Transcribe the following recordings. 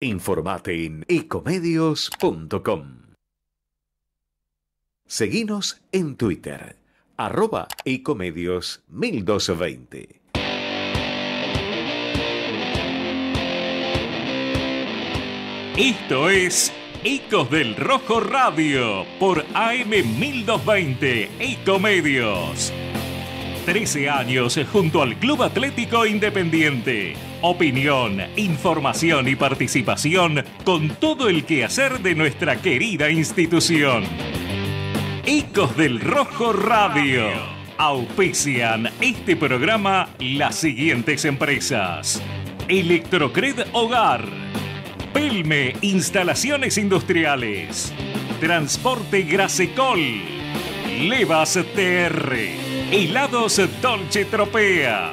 Informate en ecomedios.com. Seguinos en Twitter, arroba ecomedios 1220. Esto es Ecos del Rojo Radio por AM 1220 Ecomedios. 13 años junto al Club Atlético Independiente opinión, información y participación con todo el quehacer de nuestra querida institución. Ecos del Rojo Radio. Auspician este programa las siguientes empresas. Electrocred Hogar. Pelme Instalaciones Industriales. Transporte Grasecol. Levas TR. Helados Dolce Tropea.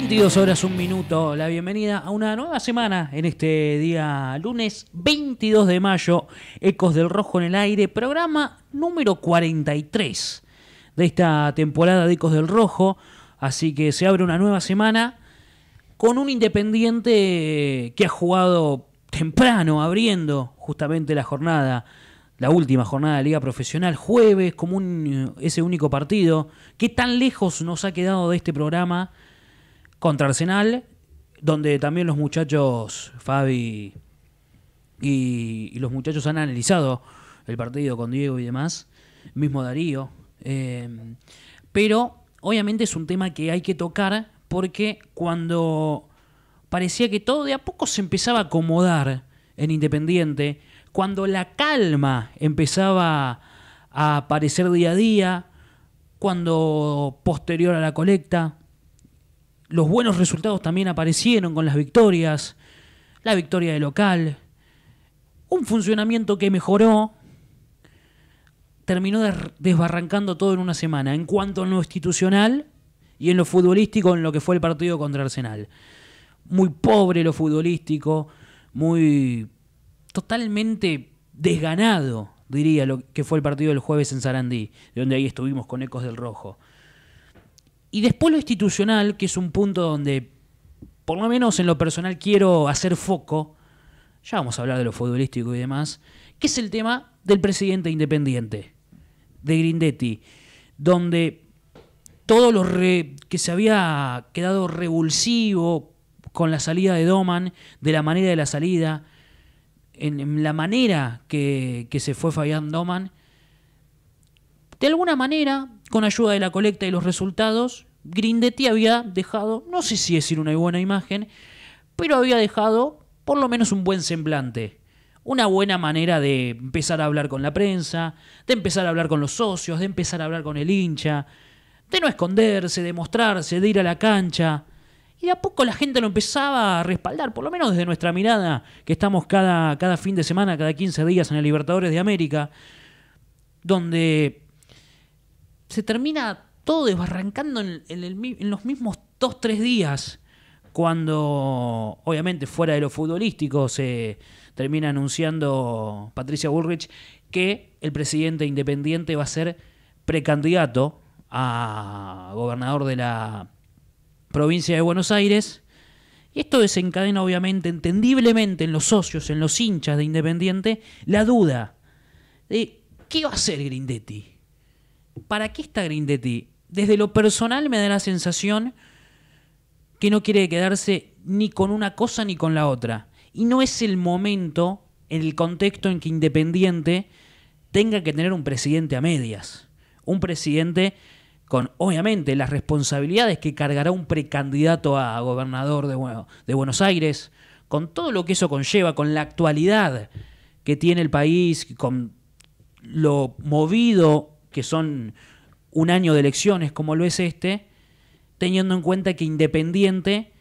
22 horas, un minuto. La bienvenida a una nueva semana en este día lunes 22 de mayo. Ecos del Rojo en el aire, programa número 43 de esta temporada de Ecos del Rojo. Así que se abre una nueva semana con un Independiente que ha jugado temprano, abriendo justamente la jornada la última jornada de Liga Profesional, jueves, como ese único partido. ¿Qué tan lejos nos ha quedado de este programa contra Arsenal, donde también los muchachos, Fabi y, los muchachos han analizado el partido con Diego y demás, mismo Darío. Eh, pero obviamente es un tema que hay que tocar porque cuando parecía que todo de a poco se empezaba a acomodar en Independiente, cuando la calma empezaba a aparecer día a día, cuando posterior a la colecta, los buenos resultados también aparecieron con las victorias, la victoria de local, un funcionamiento que mejoró, terminó desbarrancando todo en una semana, en cuanto a lo institucional y en lo futbolístico, en lo que fue el partido contra Arsenal. Muy pobre lo futbolístico, muy totalmente desganado, diría, lo que fue el partido del jueves en Sarandí, de donde ahí estuvimos con Ecos del Rojo. Y después lo institucional, que es un punto donde, por lo menos en lo personal, quiero hacer foco, ya vamos a hablar de lo futbolístico y demás, que es el tema del presidente independiente, de Grindetti, donde todo lo que se había quedado revulsivo con la salida de Doman, de la manera de la salida, en, la manera que, que se fue Fabián Doman, de alguna manera con ayuda de la colecta y los resultados, Grindetti había dejado, no sé si decir una buena imagen, pero había dejado por lo menos un buen semblante. Una buena manera de empezar a hablar con la prensa, de empezar a hablar con los socios, de empezar a hablar con el hincha, de no esconderse, de mostrarse, de ir a la cancha. Y a poco la gente lo empezaba a respaldar, por lo menos desde nuestra mirada, que estamos cada, cada fin de semana, cada 15 días en el Libertadores de América, donde se termina todo desbarrancando en, los mismos dos, tres días cuando, obviamente, fuera de lo futbolístico, se termina anunciando Patricia Bullrich que el presidente independiente va a ser precandidato a gobernador de la provincia de Buenos Aires. Y esto desencadena, obviamente, entendiblemente en los socios, en los hinchas de Independiente, la duda de qué va a hacer Grindetti. ¿para qué está ti Desde lo personal me da la sensación que no quiere quedarse ni con una cosa ni con la otra. Y no es el momento, en el contexto en que Independiente tenga que tener un presidente a medias. Un presidente con, obviamente, las responsabilidades que cargará un precandidato a gobernador de, de Buenos Aires, con todo lo que eso conlleva, con la actualidad que tiene el país, con lo movido que son un año de elecciones como lo es este, teniendo en cuenta que Independiente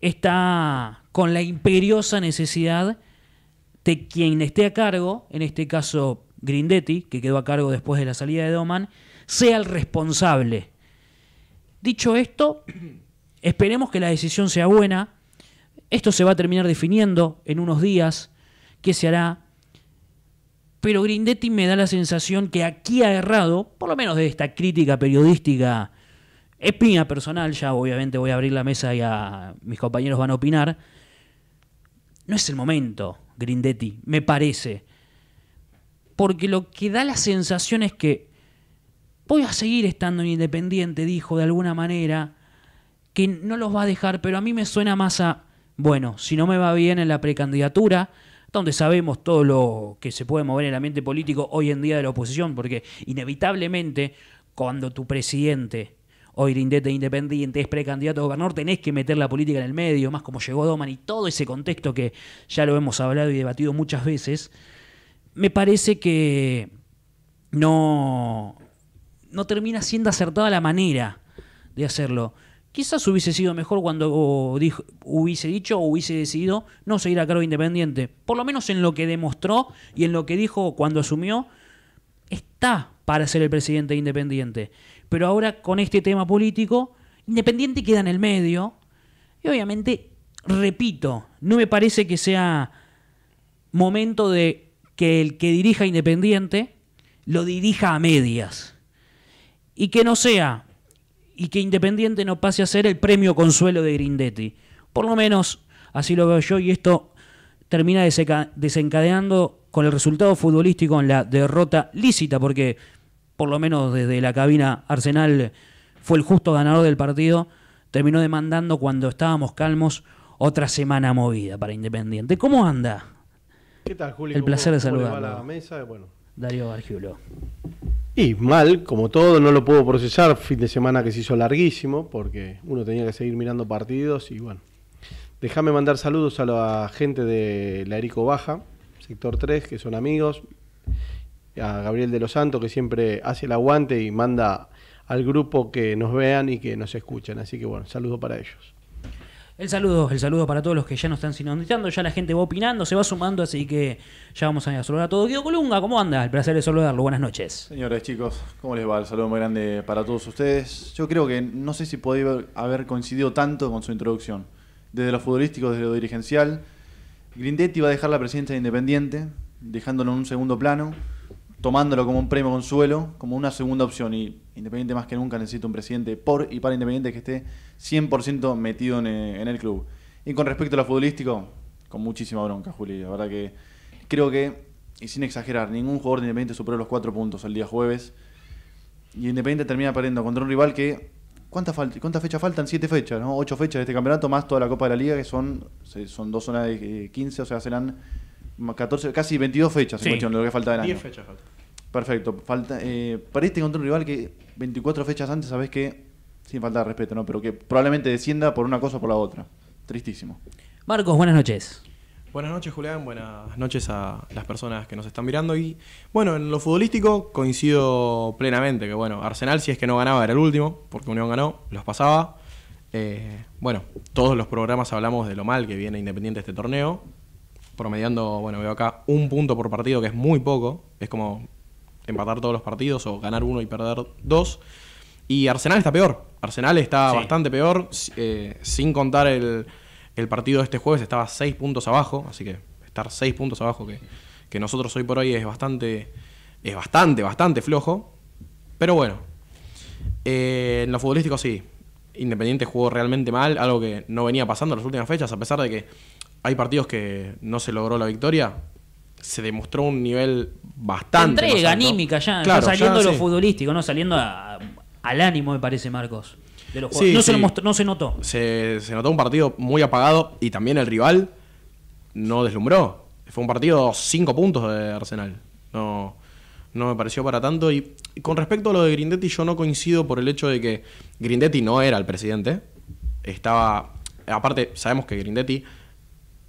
está con la imperiosa necesidad de quien esté a cargo, en este caso Grindetti, que quedó a cargo después de la salida de Doman, sea el responsable. Dicho esto, esperemos que la decisión sea buena. Esto se va a terminar definiendo en unos días qué se hará, pero Grindetti me da la sensación que aquí ha errado, por lo menos de esta crítica periodística espina personal, ya obviamente voy a abrir la mesa y a mis compañeros van a opinar. No es el momento, Grindetti, me parece. Porque lo que da la sensación es que voy a seguir estando Independiente, dijo de alguna manera, que no los va a dejar, pero a mí me suena más a, bueno, si no me va bien en la precandidatura, donde sabemos todo lo que se puede mover en el ambiente político hoy en día de la oposición, porque inevitablemente cuando tu presidente hoy de independiente es precandidato a gobernador, tenés que meter la política en el medio, más como llegó Doman y todo ese contexto que ya lo hemos hablado y debatido muchas veces, me parece que no, no termina siendo acertada la manera de hacerlo. Quizás hubiese sido mejor cuando hubiese dicho o hubiese decidido no seguir a cargo independiente. Por lo menos en lo que demostró y en lo que dijo cuando asumió, está para ser el presidente independiente. Pero ahora con este tema político, independiente queda en el medio. Y obviamente, repito, no me parece que sea momento de que el que dirija independiente lo dirija a medias. Y que no sea y que Independiente no pase a ser el premio consuelo de Grindetti. Por lo menos así lo veo yo y esto termina desencadenando con el resultado futbolístico en la derrota lícita, porque por lo menos desde la cabina Arsenal fue el justo ganador del partido, terminó demandando cuando estábamos calmos otra semana movida para Independiente. ¿Cómo anda? ¿Qué tal, Julio? El placer de saludarlo. Darío Argiulo. Y mal, como todo, no lo puedo procesar. Fin de semana que se hizo larguísimo porque uno tenía que seguir mirando partidos y bueno. Déjame mandar saludos a la gente de la Erico Baja, sector 3, que son amigos. A Gabriel de los Santos, que siempre hace el aguante y manda al grupo que nos vean y que nos escuchen, Así que bueno, saludo para ellos. El saludo, el saludo para todos los que ya no están sinonizando ya la gente va opinando, se va sumando, así que ya vamos a saludar a todos. Guido Colunga, ¿cómo anda? El placer de saludarlo, buenas noches. Señores, chicos, ¿cómo les va? El saludo muy grande para todos ustedes. Yo creo que no sé si podía haber coincidido tanto con su introducción. Desde lo futbolístico, desde lo dirigencial, Grindetti va a dejar la presidencia de Independiente, dejándolo en un segundo plano, tomándolo como un premio consuelo, como una segunda opción. Y Independiente más que nunca necesita un presidente por y para Independiente que esté 100% metido eh, en, el club. Y con respecto a lo futbolístico, con muchísima bronca, Juli. La verdad que creo que, y sin exagerar, ningún jugador de Independiente superó los cuatro puntos el día jueves. Y Independiente termina perdiendo contra un rival que. ¿Cuántas fechas faltan? Siete fechas, ¿no? Ocho fechas de este campeonato, más toda la Copa de la Liga, que son, son dos zonas de 15, eh, o sea, serán 14, casi 22 fechas lo que falta 10 fechas faltan Perfecto. Falta, eh, contra un rival que 24 fechas antes sabes que sin falta de respeto, ¿no? Pero que probablemente descienda por una cosa o por la otra. Tristísimo. Marcos, buenas noches. Buenas noches, Julián. Buenas noches a las personas que nos están mirando. Y bueno, en lo futbolístico coincido plenamente que, bueno, Arsenal, si es que no ganaba, era el último, porque Unión ganó, los pasaba. Eh, bueno, todos los programas hablamos de lo mal que viene Independiente este torneo. Promediando, bueno, veo acá un punto por partido, que es muy poco. Es como empatar todos los partidos o ganar uno y perder dos. Y Arsenal está peor. Arsenal está bastante peor. Eh, sin contar el, partido de este jueves, estaba 6 puntos abajo. Así que estar 6 puntos abajo que, nosotros hoy por hoy es bastante, es bastante, bastante flojo. Pero bueno, eh, en lo futbolístico sí. Independiente jugó realmente mal, algo que no venía pasando en las últimas fechas, a pesar de que hay partidos que no se logró la victoria, se demostró un nivel bastante. Entrega anímica ya, saliendo lo futbolístico, no saliendo a al ánimo, me parece, Marcos. no, Se notó. Se, notó un partido muy apagado y también el rival no deslumbró. Fue un partido cinco puntos de Arsenal. No, no me pareció para tanto. Y con respecto a lo de Grindetti, yo no coincido por el hecho de que Grindetti no era el presidente. Estaba. Aparte, sabemos que Grindetti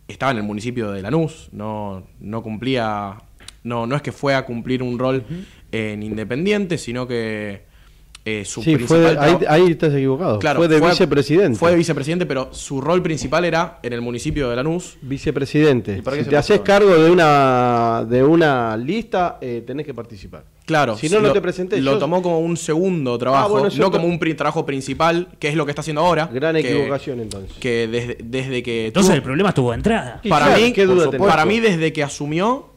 estaba en el municipio de Lanús, no, no cumplía. No, no es que fue a cumplir un rol eh, en Independiente, sino que eh, sí, ahí, estás equivocado. fue de vicepresidente. Fue de vicepresidente, pero su rol principal era en el municipio de Lanús. Vicepresidente. Si te haces cargo de una, de una lista, eh, tenés que participar. Claro. Si no, no te presenté. Lo tomó como un segundo ah, trabajo, no como un trabajo principal, que es lo que está haciendo ahora. Gran equivocación entonces. Que desde, que. Entonces el problema estuvo entrada. Para, mí, para mí, desde que asumió,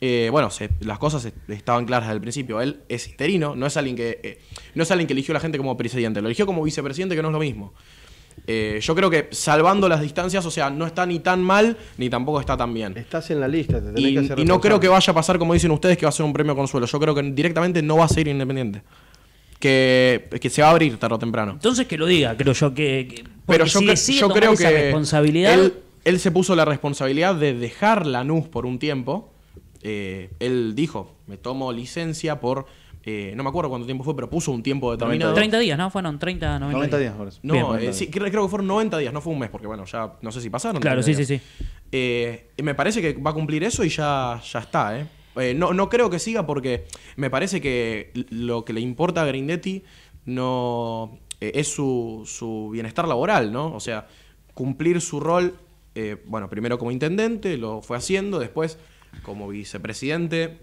eh, bueno, las cosas estaban claras desde el principio. Él es interino, no es alguien que eh, no es que eligió a la gente como presidente, lo eligió como vicepresidente, que no es lo mismo. Eh, yo creo que salvando las distancias, o sea, no está ni tan mal ni tampoco está tan bien. Estás en la lista, te y, que hacer Y no creo que vaya a pasar, como dicen ustedes, que va a ser un premio consuelo. Yo creo que directamente no va a ser independiente. Que, que se va a abrir tarde o temprano. Entonces que lo diga, creo yo que. Pero yo, creo que. Responsabilidad. Él, él se puso la responsabilidad de dejar la Lanús por un tiempo eh, él dijo, me tomo licencia por... Eh, no me acuerdo cuánto tiempo fue, pero puso un tiempo determinado. 30 días, ¿no? Fueron 30, 90, días. no, eh, sí, creo, que fueron 90 días, no fue un mes, porque bueno, ya no sé si pasaron. Claro, sí, sí, sí, me parece que va a cumplir eso y ya, ya está, ¿eh? no, creo que siga porque me parece que lo que le importa a Grindetti no es su, bienestar laboral, ¿no? O sea, cumplir su rol, bueno, primero como intendente, lo fue haciendo, después como vicepresidente.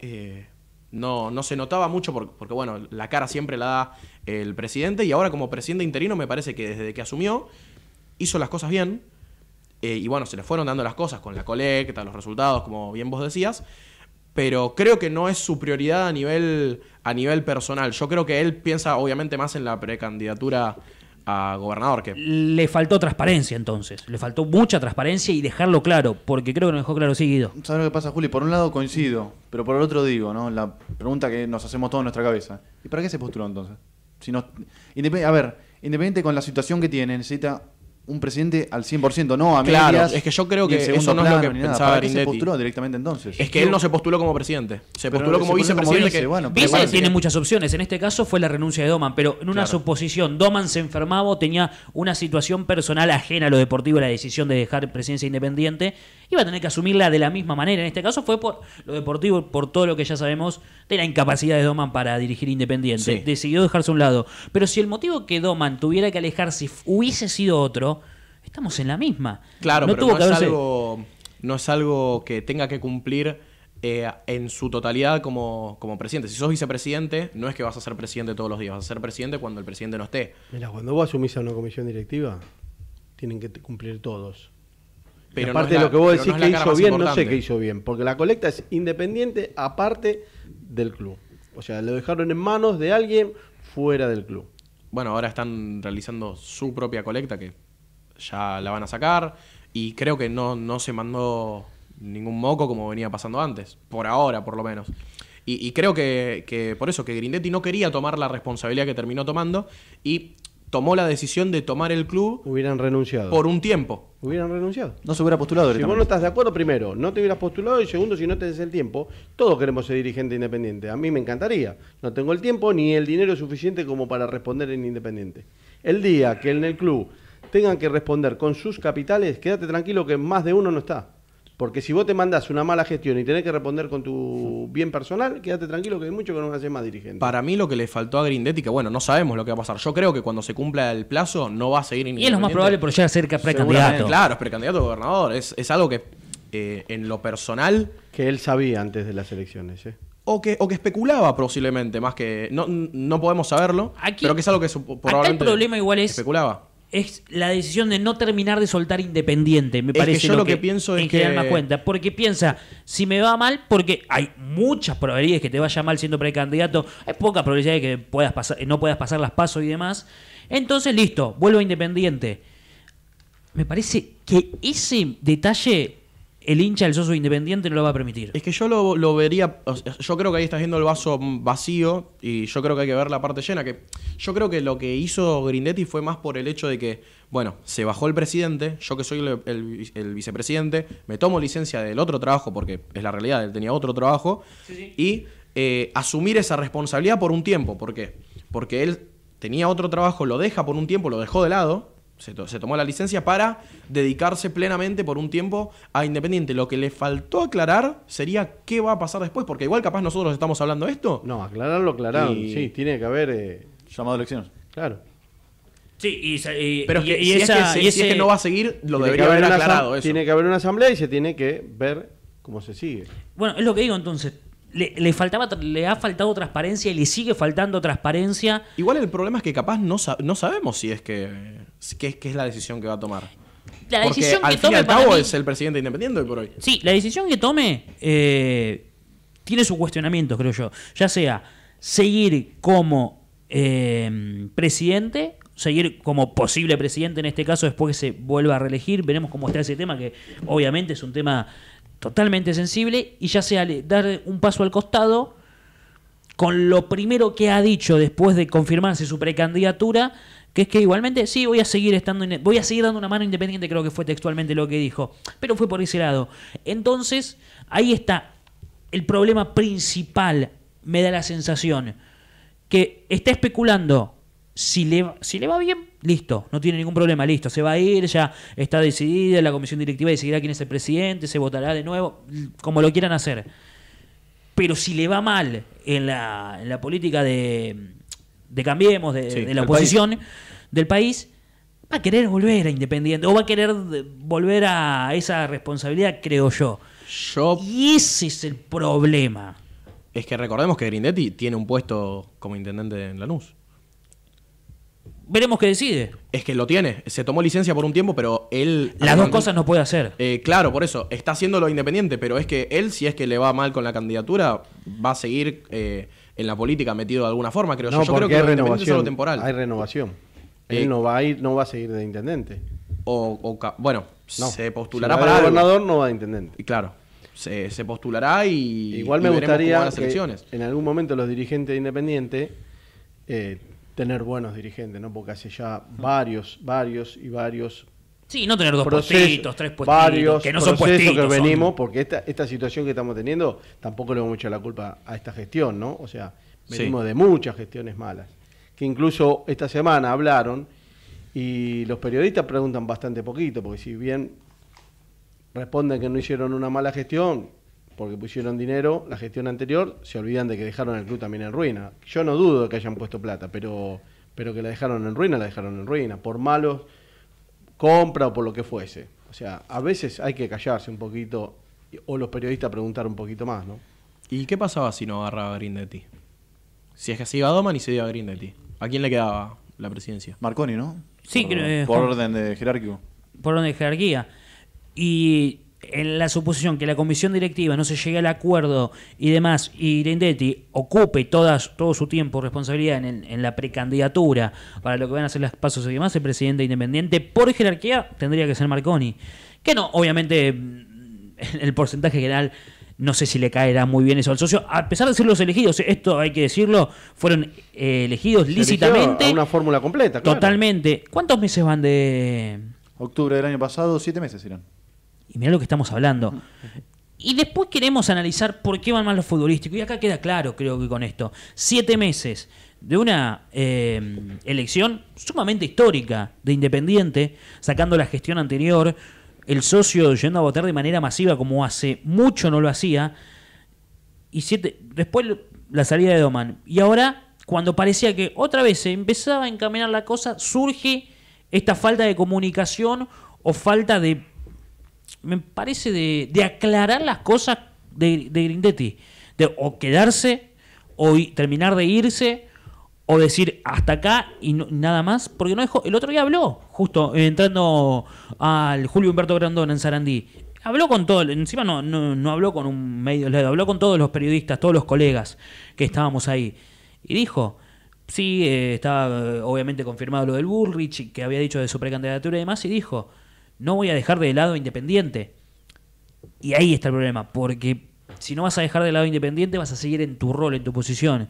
Eh, no, no se notaba mucho porque, bueno, la cara siempre la da el presidente y ahora como presidente interino me parece que desde que asumió hizo las cosas bien eh, y bueno, se le fueron dando las cosas con la colecta, los resultados, como bien vos decías, pero creo que no es su prioridad a nivel, a nivel personal. Yo creo que él piensa obviamente más en la precandidatura a gobernador. Que... Le faltó transparencia entonces, le faltó mucha transparencia y dejarlo claro, porque creo que lo dejó claro seguido. ¿Sabes lo que pasa, Juli? Por un lado coincido, pero por el otro digo, ¿no? La pregunta que nos hacemos todos en nuestra cabeza. ¿Y para qué se postuló entonces? Si no... a ver, independiente con la situación que tiene, necesita un presidente al 100%, no a mí Claro, es que yo creo que eso no es lo que pensaba ¿Para se postuló directamente entonces? Es que él no se postuló como presidente, se postuló como vicepresidente. vice, tiene muchas opciones, en este caso fue la renuncia de Doman, pero en una suposición, Doman se enfermaba o tenía una situación personal ajena a lo deportivo, la decisión de dejar presidencia independiente, iba a tener que asumirla de la misma manera. En este caso fue por lo deportivo, por todo lo que ya sabemos de la incapacidad de Doman para dirigir Independiente. Decidió dejarse a un lado. Pero si el motivo que Doman tuviera que alejarse hubiese sido otro, estamos en la misma. Claro, no pero no, es algo, que tenga que cumplir. Eh, en su totalidad como, como presidente. Si sos vicepresidente, no es que vas a ser presidente todos los días, vas a ser presidente cuando el presidente no esté. Mira, cuando vos asumís a una comisión directiva, tienen que cumplir todos. Pero aparte de lo que vos decís que hizo bien, no sé qué hizo bien, porque la colecta es independiente aparte del club. O sea, lo dejaron en manos de alguien fuera del club. Bueno, ahora están realizando su propia colecta que ya la van a sacar y creo que no, no se mandó ningún moco como venía pasando antes, por ahora por lo menos. Y, creo que, que, por eso que Grindetti no quería tomar la responsabilidad que terminó tomando y tomó la decisión de tomar el club. Hubieran renunciado. Por un tiempo. Hubieran renunciado. No se hubiera postulado. Si vos no estás de acuerdo, primero, no te hubieras postulado y segundo, si no tenés el tiempo, todos queremos ser dirigente independiente. A mí me encantaría. No tengo el tiempo ni el dinero suficiente como para responder en independiente. El día que en el club tengan que responder con sus capitales, quédate tranquilo que más de uno no está. Porque si vos te mandas una mala gestión y tenés que responder con tu bien personal, quédate tranquilo que hay mucho que no hace más dirigente. Para mí lo que le faltó a Grindetti, que bueno, no sabemos lo que va a pasar. Yo creo que cuando se cumpla el plazo no va a seguir Y es lo más probable por llegar a ser precandidato. Claro, es precandidato a gobernador. Es, algo que eh, en lo personal... Que él sabía antes de las elecciones, ¿eh? O que, o que especulaba posiblemente, más que... No, podemos saberlo, Aquí, pero que es algo que probablemente... problema Especulaba es la decisión de no terminar de soltar Independiente, me parece. Que yo lo, que, pienso es que... cuenta. Porque piensa, si me va mal, porque hay muchas probabilidades que te vaya mal siendo precandidato, hay pocas probabilidades de que puedas pasar, no puedas pasar las pasos y demás. Entonces, listo, vuelvo a Independiente. Me parece que ese detalle el hincha del socio independiente no lo va a permitir. Es que yo lo, vería, yo creo que ahí estás viendo el vaso vacío y yo creo que hay que ver la parte llena, que yo creo que lo que hizo Grindetti fue más por el hecho de que, bueno, se bajó el presidente, yo que soy el, vicepresidente, me tomo licencia del otro trabajo, porque es la realidad, él tenía otro trabajo, y eh, asumir esa responsabilidad por un tiempo, ¿por qué? Porque él tenía otro trabajo, lo deja por un tiempo, lo dejó de lado, se, tomó la licencia para dedicarse plenamente por un tiempo a Independiente. Lo que le faltó aclarar sería qué va a pasar después, porque igual capaz nosotros estamos hablando de esto. No, aclararlo aclararlo. sí, tiene que haber... Eh, Llamado a elecciones. Claro. Sí, y, Pero es que, si no va a seguir, lo debería haber, aclarado. Eso. Tiene que haber una asamblea y se tiene que ver cómo se sigue. Bueno, es lo que digo entonces. Le, faltaba, le ha faltado transparencia y le sigue faltando transparencia. Igual el problema es que capaz no sabemos si es que qué, qué es la decisión que va a tomar. La decisión que tome. cabo es el presidente independiente por hoy. Sí, la decisión que tome eh, tiene su cuestionamiento, creo yo. Ya sea seguir como eh, presidente seguir como posible presidente en este caso después que se vuelva a reelegir. Veremos cómo está ese tema, que obviamente es un tema totalmente sensible, y ya sea dar un paso al costado con lo primero que ha dicho después de confirmarse su precandidatura, que es que igualmente sí voy a seguir estando voy a seguir dando una mano independiente creo que fue textualmente lo que dijo pero fue por ese lado entonces ahí está el problema principal me da la sensación que está especulando si le, si le va bien, listo, no tiene ningún problema, listo, se va a ir, ya está decidida, la comisión directiva decidirá quién es el presidente, se votará de nuevo, como lo quieran hacer. Pero si le va mal en la política de, de Cambiemos, de, la oposición del país, va a querer volver a Independiente o va a querer volver a esa responsabilidad, creo yo. yo. Y ese es el problema. Es que recordemos que Grindetti tiene un puesto como intendente en Lanús. Veremos qué decide. Es que lo tiene. Se tomó licencia por un tiempo, pero él. Las dos cosas no puede hacer. Eh, claro, por eso. Está haciéndolo independiente, pero es que él, si es que le va mal con la candidatura, va a seguir. Eh, en la política metido de alguna forma, creo yo. creo que renovación, temporal. Hay renovación. Eh, Él no va a ir, no va a seguir de intendente. O, bueno, se postulará para gobernador no va a intendente. Y claro. Se, postulará y igual me gustaría elecciones. en algún momento los dirigentes independientes eh, tener buenos dirigentes, ¿no? Porque hace ya varios, varios y varios Sí, no tener dos puestos tres puestitos, varios que no son puestitos. que venimos, porque esta, esta situación que estamos teniendo tampoco le vamos a la culpa a esta gestión, ¿no? O sea, venimos de muchas gestiones malas, que incluso esta semana hablaron y los periodistas preguntan bastante poquito, porque si bien responden que no hicieron una mala gestión, porque pusieron dinero, la gestión anterior, se olvidan de que dejaron el club también en ruina. Yo no dudo de que hayan puesto plata, pero, pero que la dejaron en ruina, la dejaron en ruina, por malos compra o por lo que fuese. O sea, a veces hay que callarse un poquito o los periodistas preguntar un poquito más, ¿no? ¿Y qué pasaba si no agarraba a Grindetti? Si es que se iba a Doman y se iba a Grindetti. ¿A quién le quedaba la presidencia? Marconi, ¿no? Sí, por, eh, Por orden de jerarquía. Por orden de jerarquía. Y en la suposición que la comisión directiva no se llegue al acuerdo y demás, y Rendetti ocupe todas, todo su tiempo, responsabilidad en, la precandidatura para lo que van a hacer las pasos y demás, el presidente independiente por jerarquía tendría que ser Marconi. Que no, obviamente, mm, el porcentaje general no sé si le caerá muy bien eso al socio. A pesar de ser los elegidos, esto hay que decirlo, fueron eh, elegidos lícitamente. A una fórmula completa, claro. Totalmente. ¿Cuántos meses van de...? Octubre del año pasado, siete meses eran. Y mirá lo que estamos hablando. Y después queremos analizar por qué van mal los futbolísticos. Y acá queda claro, creo que con esto. Siete meses de una eh, elección sumamente histórica de Independiente, sacando la gestión anterior, el socio yendo a votar de manera masiva como hace mucho no lo hacía. Y siete, después la salida de Doman. Y ahora, cuando parecía que otra vez se empezaba a encaminar la cosa, surge esta falta de comunicación o falta de me parece, de, aclarar las cosas de, Grindetti. De o quedarse, o terminar de irse, o decir hasta acá y nada más. Porque no dejó. El otro día habló, justo eh, entrando al Julio Humberto Grandón en Sarandí. Habló con todo, encima no, no, habló con un medio, habló con todos los periodistas, todos los colegas que estábamos ahí. Y dijo, sí, eh, estaba eh, obviamente confirmado lo del Bullrich, que había dicho de su precandidatura y demás, y dijo, no voy a dejar de lado Independiente. Y ahí está el problema, porque si no vas a dejar de lado Independiente, vas a seguir en tu rol, en tu posición.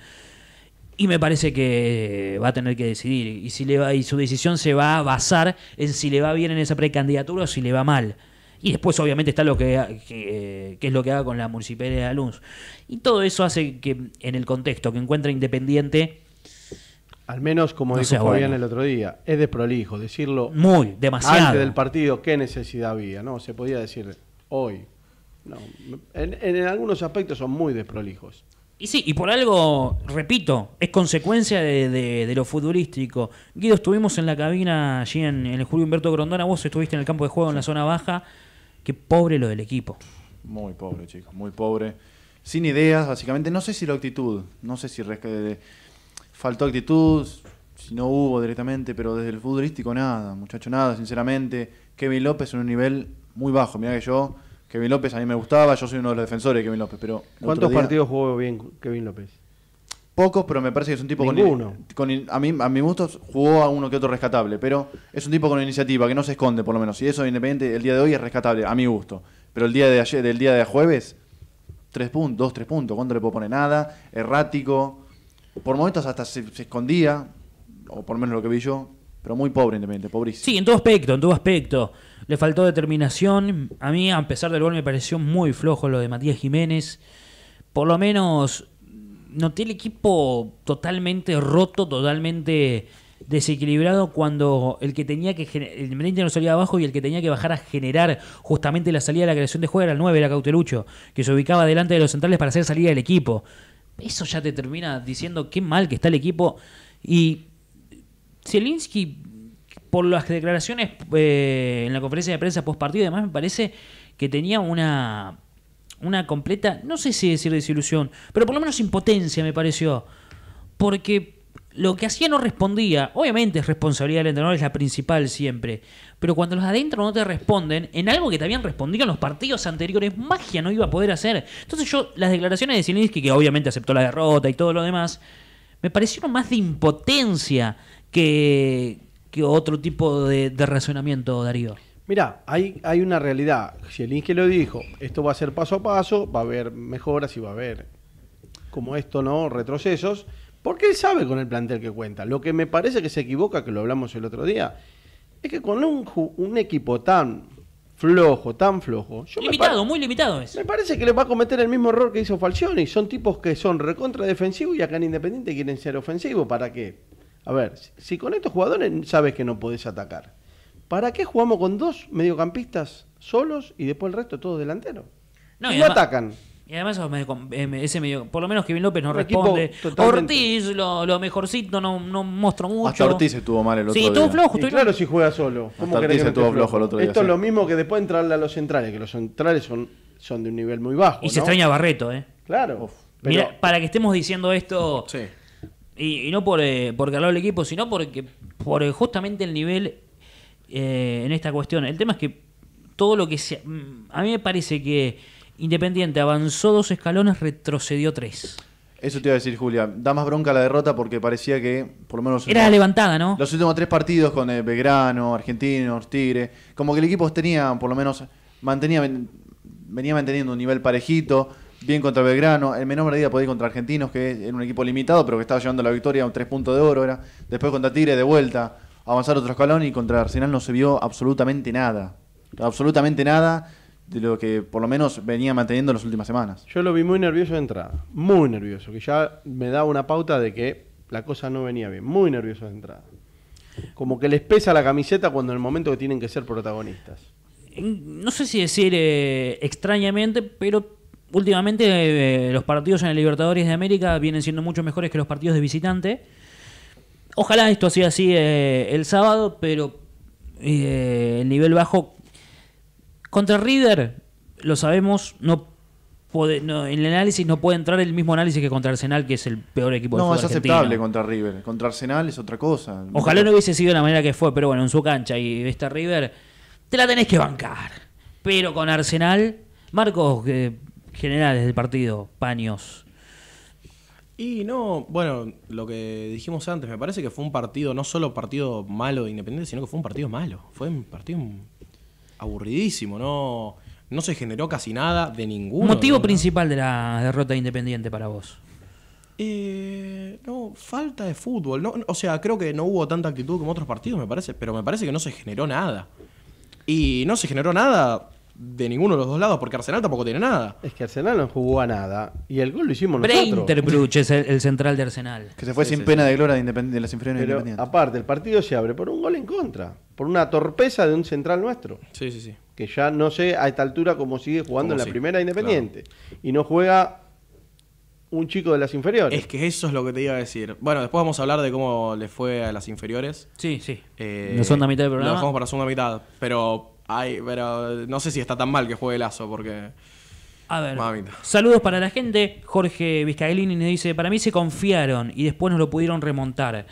Y me parece que va a tener que decidir. Y, si le va, y su decisión se va a basar en si le va bien en esa precandidatura o si le va mal. Y después, obviamente, está lo que, eh, es lo que haga con la municipalidad de Alunz. Y todo eso hace que, en el contexto que encuentra Independiente, al menos como dijo Fabián el otro día, es desprolijo decirlo muy demasiado antes del partido qué necesidad había, no se podía decir hoy. en, algunos aspectos son muy desprolijos. Y sí, y por algo, repito, es consecuencia de, lo futbolístico. Guido, estuvimos en la cabina allí en, el Julio Humberto Grondona, vos estuviste en el campo de juego en la zona baja. Qué pobre lo del equipo. Muy pobre, chicos, muy pobre. Sin ideas, básicamente. No sé si la actitud, no sé si faltó actitud, si no hubo directamente, pero desde el futbolístico nada, muchacho, nada, sinceramente. Kevin López en un nivel muy bajo, Mira que yo, Kevin López a mí me gustaba, yo soy uno de los defensores de Kevin López, pero... ¿Cuántos partidos jugó bien Kevin López? Pocos, pero me parece que es un tipo Ninguno. con... a, mí, a mi gusto jugó a uno que otro rescatable, pero es un tipo con iniciativa, que no se esconde por lo menos. Y eso Independiente el día de hoy es rescatable, a mi gusto. Pero el día de ayer, del día de jueves, tres puntos, dos, tres puntos, ¿cuánto le puedo poner? Nada, errático por momentos hasta se, escondía, o por lo menos lo que vi yo, pero muy pobre Independiente, pobrísimo. Sí, en todo aspecto, en todo aspecto. Le faltó determinación. A mí, a pesar del gol, me pareció muy flojo lo de Matías Jiménez. Por lo menos noté el equipo totalmente roto, totalmente desequilibrado cuando el que tenía que el Independiente no salía abajo y el que tenía que bajar a generar justamente la salida de la creación de juego era el 9, era Cautelucho, que se ubicaba delante de los centrales para hacer salida del equipo eso ya te termina diciendo qué mal que está el equipo. Y Zelinsky, por las declaraciones eh, en la conferencia de prensa post partido, además me parece que tenía una, una completa, no sé si decir desilusión, pero por lo menos impotencia me pareció. Porque lo que hacía no respondía. Obviamente es responsabilidad del entrenador, es la principal siempre. Pero cuando los adentro no te responden, en algo que te habían respondido los partidos anteriores, magia no iba a poder hacer. Entonces yo, las declaraciones de Zielinski, que obviamente aceptó la derrota y todo lo demás, me parecieron más de impotencia que, otro tipo de, razonamiento, Darío. Mirá, hay, hay una realidad. Zielinski lo dijo, esto va a ser paso a paso, va a haber mejoras y va a haber, como esto, ¿no? Retrocesos porque él sabe con el plantel que cuenta. Lo que me parece que se equivoca, que lo hablamos el otro día, es que con un, equipo tan flojo, tan flojo. limitado, muy limitado es. Me parece que le va a cometer el mismo error que hizo Falcioni. Son tipos que son recontra y acá en Independiente quieren ser ofensivos. ¿Para qué? A ver, si con estos jugadores sabes que no podés atacar, ¿para qué jugamos con dos mediocampistas solos y después el resto todos delanteros? No, no atacan. Y además eh, ese medio, por lo menos Kevin López no responde. Ortiz, lo, mejorcito, no, no mostró mucho. Hasta Ortiz estuvo mal el otro día. Sí, flojo. claro, si juega solo. ¿Cómo estuvo flojo? el otro día. Esto es lo mismo que después entrarle a los centrales, que los centrales son, son de un nivel muy bajo. Y se extraña Barreto, ¿eh? Claro. para que estemos diciendo esto, sí. y, no eh, por, calor al equipo, sino porque por eh, justamente el nivel en esta cuestión. El tema es que todo lo que se... Mm, a mí me parece que Independiente avanzó dos escalones, retrocedió tres. Eso te iba a decir, Julia. Da más bronca la derrota porque parecía que, por lo menos. Era levantada, ¿no? Los últimos tres partidos con eh, Belgrano, Argentinos, Tigre. Como que el equipo tenía, por lo menos, venía manteniendo un nivel parejito. Bien contra Belgrano, el menor medida podía ir contra Argentinos, que era un equipo limitado, pero que estaba llevando la victoria a un tres puntos de oro. Después contra Tigre, de vuelta, avanzar otro escalón y contra Arsenal no se vio absolutamente nada. Absolutamente nada de lo que por lo menos venía manteniendo en las últimas semanas. Yo lo vi muy nervioso de entrada, muy nervioso, que ya me daba una pauta de que la cosa no venía bien, muy nervioso de entrada. Como que les pesa la camiseta cuando en el momento que tienen que ser protagonistas. No sé si decir eh, extrañamente, pero últimamente eh, los partidos en el Libertadores de América vienen siendo mucho mejores que los partidos de visitante. Ojalá esto sea así eh, el sábado, pero el nivel bajo contra River, lo sabemos, no, puede, en el análisis no puede entrar el mismo análisis que contra Arsenal, que es el peor equipo no, del No, es aceptable contra River. Contra Arsenal es otra cosa. Ojalá no hubiese sido de la manera que fue, pero bueno, en su cancha y esta River, te la tenés que bancar. Pero con Arsenal, Marcos, eh, generales del partido, paños. Y no, bueno, lo que dijimos antes, me parece que fue un partido, no solo partido malo de Independiente, sino que fue un partido malo. Fue un partido aburridísimo, no, no se generó casi nada de ningún ¿Motivo principal de la derrota de Independiente para vos? Eh, no, falta de fútbol. No, o sea, creo que no hubo tanta actitud como otros partidos, me parece, pero me parece que no se generó nada. Y no se generó nada de ninguno de los dos lados, porque Arsenal tampoco tiene nada. Es que Arsenal no jugó a nada. Y el gol lo hicimos nosotros. Breiterbruch es el, central de Arsenal. Que se fue sin pena de gloria de, de las inferiores Pero, Aparte, el partido se abre por un gol en contra. Por una torpeza de un central nuestro. Sí, sí, sí. Que ya no sé a esta altura cómo sigue jugando en la primera independiente. Y no juega un chico de las inferiores. Es que eso es lo que te iba a decir. Bueno, después vamos a hablar de cómo le fue a las inferiores. Sí, sí. Eh, la segunda mitad del programa. No, para la segunda mitad. Pero Ay, pero no sé si está tan mal que juegue Lazo, porque. A ver, saludos para la gente. Jorge Vizcaelini nos dice: Para mí se confiaron y después nos lo pudieron remontar.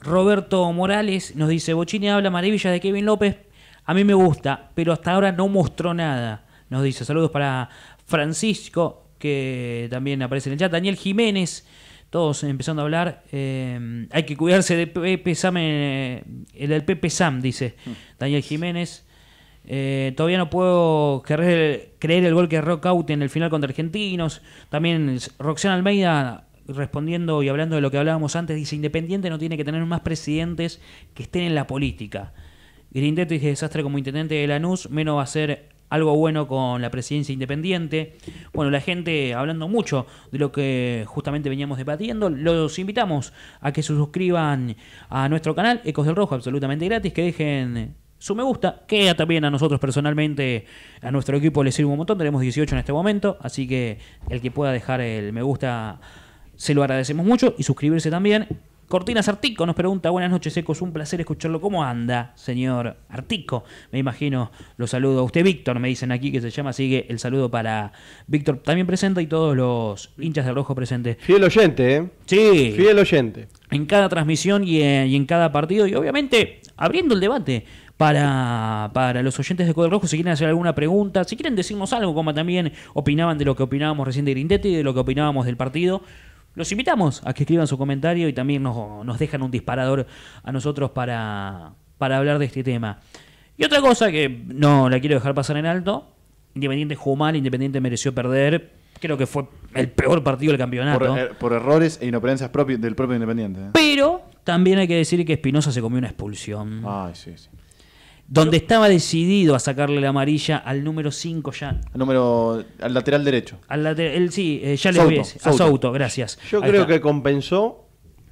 Roberto Morales nos dice: Bochini habla maravillas de Kevin López. A mí me gusta, pero hasta ahora no mostró nada. Nos dice: Saludos para Francisco, que también aparece en el chat. Daniel Jiménez, todos empezando a hablar. Eh, hay que cuidarse Pepe Sam, eh, el del Pepe Sam, dice mm. Daniel Jiménez. Eh, todavía no puedo creer, el gol que Rock en el final contra Argentinos. También Roxana Almeida respondiendo y hablando de lo que hablábamos antes, dice Independiente no tiene que tener más presidentes que estén en la política. Grindetto dice desastre como intendente de Lanús, menos va a ser algo bueno con la presidencia independiente. Bueno, la gente hablando mucho de lo que justamente veníamos debatiendo, los invitamos a que se suscriban a nuestro canal, Ecos del Rojo, absolutamente gratis, que dejen su me gusta, que también a nosotros personalmente, a nuestro equipo le sirve un montón, tenemos 18 en este momento, así que el que pueda dejar el me gusta se lo agradecemos mucho y suscribirse también. Cortinas Artico nos pregunta, buenas noches Ecos, un placer escucharlo. ¿Cómo anda, señor Artico? Me imagino, lo saludo a usted, Víctor, me dicen aquí que se llama, sigue el saludo para Víctor también presente y todos los hinchas de Rojo presentes. Fiel oyente, ¿eh? Sí. Fiel oyente. En cada transmisión y en cada partido y obviamente abriendo el debate para, para los oyentes de Código Rojo. Si quieren hacer alguna pregunta, si quieren decirnos algo, como también opinaban de lo que opinábamos recién de Grindetti y de lo que opinábamos del partido. Los invitamos a que escriban su comentario y también nos, dejan un disparador a nosotros para, para hablar de este tema. Y otra cosa que no la quiero dejar pasar en alto, Independiente jugó mal, Independiente mereció perder, creo que fue el peor partido del campeonato. Por, eh, errores e inoperencias del propio Independiente. ¿eh? Pero también hay que decir que Espinosa se comió una expulsión. Ay, sí, sí donde estaba decidido a sacarle la amarilla al número 5 ya. Al número, al lateral derecho. Al lateral, sí, eh, ya le ves, a Souto, gracias. Yo creo que compensó.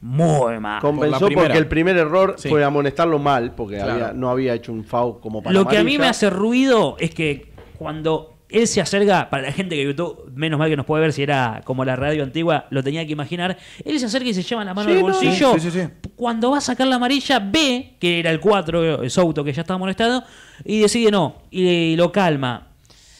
Muy mal. Compensó porque el primer error fue amonestarlo mal, porque no había hecho un FAU como para Lo que a mí me hace ruido es que cuando él se acerca, para la gente que YouTube, menos mal que nos puede ver si era como la radio antigua, lo tenía que imaginar, él se acerca y se lleva la mano al bolsillo. Cuando va a sacar la amarilla, ve que era el 4, el eh, Souto, que ya estaba molestado, y decide no, y lo calma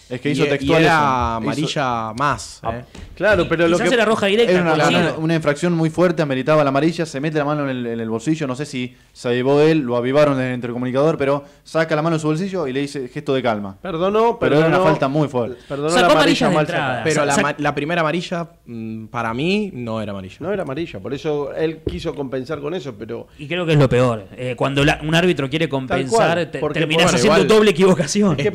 es que hizo e- textual. era amarilla más. Ah, eh. Claro, pero lo que. era roja directa. Era una, infracción muy fuerte, ameritaba la amarilla, se mete la mano en el, bolsillo. No sé si se llevó él, lo avivaron en el intercomunicador, pero saca la mano en su bolsillo y le dice gesto de calma. Perdonó, pero era una falta muy fuerte. amarilla Pero la, primera amarilla, mm, para mí, no era amarilla. No era amarilla, por eso él quiso compensar con eso, pero. Y creo que es lo peor. Eh, cuando un árbitro quiere compensar, terminás haciendo doble equivocación. qué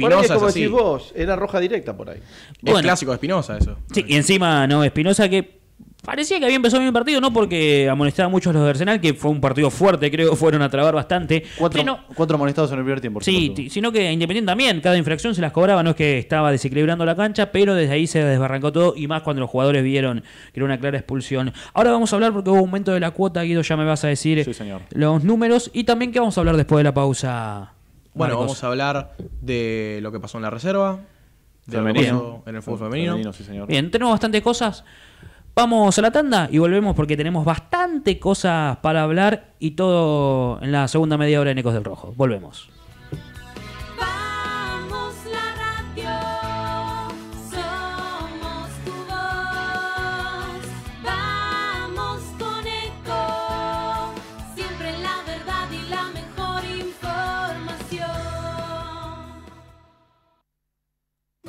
vos, roja directa por ahí. es clásico de Espinosa eso. Sí, y encima, no, Espinosa que parecía que había empezado bien el partido, no porque amonestaba muchos a los de Arsenal, que fue un partido fuerte, creo, fueron a trabar bastante. Cuatro, cuatro amonestados en el primer tiempo. Sí, sino que Independiente también, cada infracción se las cobraba, no es que estaba desequilibrando la cancha, pero desde ahí se desbarrancó todo y más cuando los jugadores vieron que era una clara expulsión. Ahora vamos a hablar porque hubo un momento de la cuota, Guido, ya me vas a decir los números y también qué vamos a hablar después de la pausa. Bueno, vamos a hablar de lo que pasó en la reserva, en el fútbol femenino. Bien, tenemos bastantes cosas. Vamos a la tanda y volvemos porque tenemos bastante cosas para hablar y todo en la segunda media hora en Ecos del Rojo. Volvemos.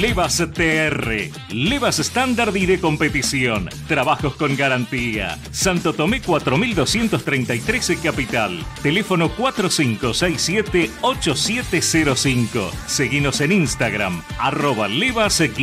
Levas TR, levas estándar y de competición, trabajos con garantía. Santo Tomé 4233 Capital, teléfono 4567-8705. Seguinos en Instagram, arroba levas-tr.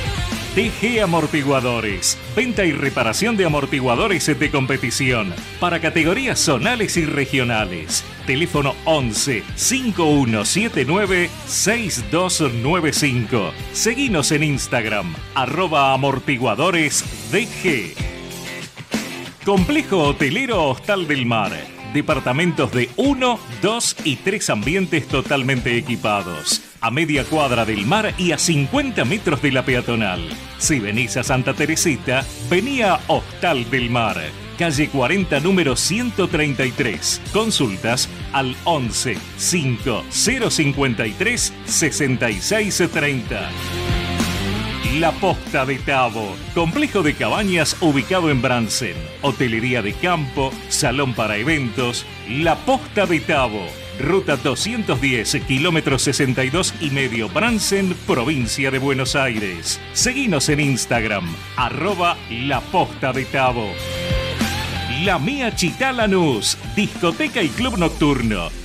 DG Amortiguadores. Venta y reparación de amortiguadores de competición para categorías zonales y regionales. Teléfono 11 5179 6295. Seguinos en Instagram, arroba amortiguadores DG. Complejo Hotelero Hostal del Mar. Departamentos de 1, 2 y 3 ambientes totalmente equipados a media cuadra del mar y a 50 metros de la peatonal. Si venís a Santa Teresita, vení a Hostal del Mar, calle 40, número 133. Consultas al 11 5 053 6630. La Posta de Tabo, complejo de cabañas ubicado en Bransen, hotelería de campo, salón para eventos, La Posta de Tabo Ruta 210, kilómetros 62 y medio, Bransen, provincia de Buenos Aires. seguimos en Instagram, arroba La Posta de Tabo. La Mía Chitala discoteca y club nocturno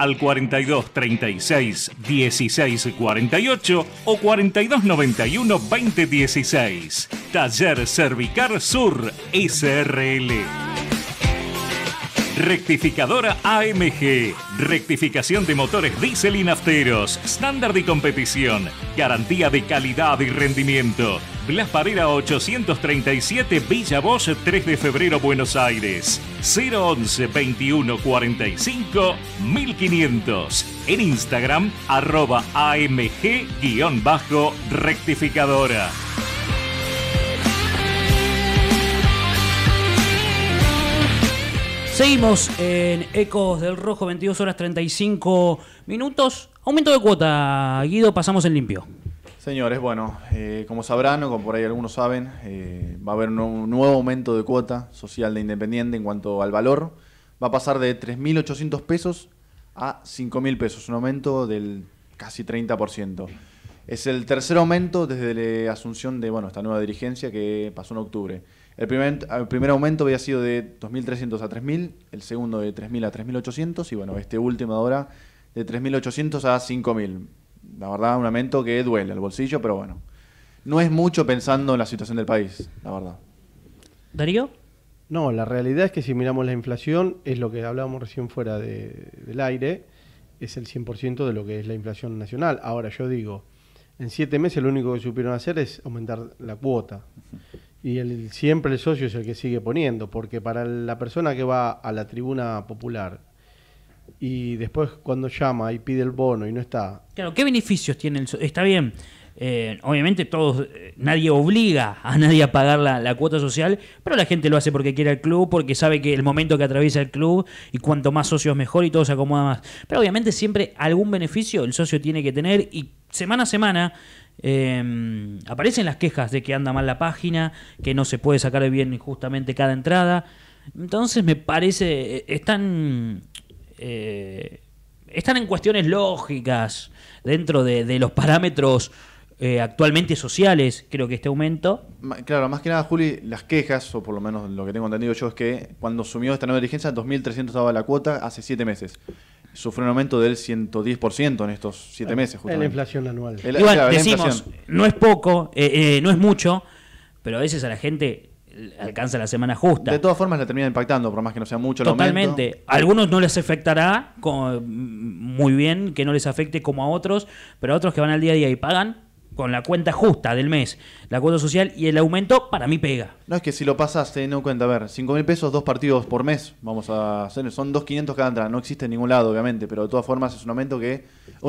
al 42 36 16 48 o 42 91 20 16. Taller Cervicar Sur SRL. Rectificadora AMG. Rectificación de motores diésel y nafteros. Estándar y competición. Garantía de calidad y rendimiento. Blas 837 Villa Bosch 3 de febrero Buenos Aires. 011 2145 1500. En Instagram arroba AMG-rectificadora. Seguimos en Ecos del Rojo, 22 horas 35 minutos. Aumento de cuota, Guido, pasamos en limpio. Señores, bueno, eh, como sabrán, o como por ahí algunos saben, eh, va a haber un nuevo aumento de cuota social de Independiente en cuanto al valor. Va a pasar de 3.800 pesos a 5.000 pesos, un aumento del casi 30%. Es el tercer aumento desde la asunción de bueno, esta nueva dirigencia que pasó en octubre. El primer, aumento había sido de 2.300 a 3.000, el segundo de 3.000 a 3.800 y bueno, este último ahora de 3.800 a 5.000. La verdad, un aumento que duele al bolsillo, pero bueno. No es mucho pensando en la situación del país, la verdad. ¿Darío? No, la realidad es que si miramos la inflación, es lo que hablábamos recién fuera del aire, es el 100% de lo que es la inflación nacional. Ahora yo digo, en siete meses lo único que supieron hacer es aumentar la cuota. Y el, siempre el socio es el que sigue poniendo, porque para la persona que va a la tribuna popular y después cuando llama y pide el bono y no está. Claro, ¿qué beneficios tiene el socio? Está bien, eh, obviamente todos, eh, nadie obliga a nadie a pagar la, cuota social, pero la gente lo hace porque quiere el club, porque sabe que el momento que atraviesa el club y cuanto más socios mejor y todo se acomoda más. Pero obviamente siempre algún beneficio el socio tiene que tener y semana a semana Em, aparecen las quejas de que anda mal la página, que no se puede sacar bien justamente cada entrada. Entonces me parece, eh, están, eh, están en cuestiones lógicas dentro de, los parámetros eh, actualmente sociales, creo que este aumento. Claro, más que nada, Juli, las quejas, o por lo menos lo que tengo entendido yo, es que cuando sumió esta nueva dirigencia, 2.300 daba la cuota hace siete meses. Sufre un aumento del 110% en estos siete meses. Justamente. la inflación anual. Igual, decimos, no es poco, eh, eh, no es mucho, pero a veces a la gente alcanza la semana justa. De todas formas la termina impactando, por más que no sea mucho. Totalmente. a algunos no les afectará mm, muy bien, que no les afecte como a otros, pero a otros que van al día a día y pagan, con la cuenta justa del mes, la cuota social y el aumento, para mí pega. No es que si lo pasas, teniendo en cuenta, a ver, 5 mil pesos, dos partidos por mes, vamos a hacer, son 2.500 cada entrada, no existe en ningún lado, obviamente, pero de todas formas es un aumento que.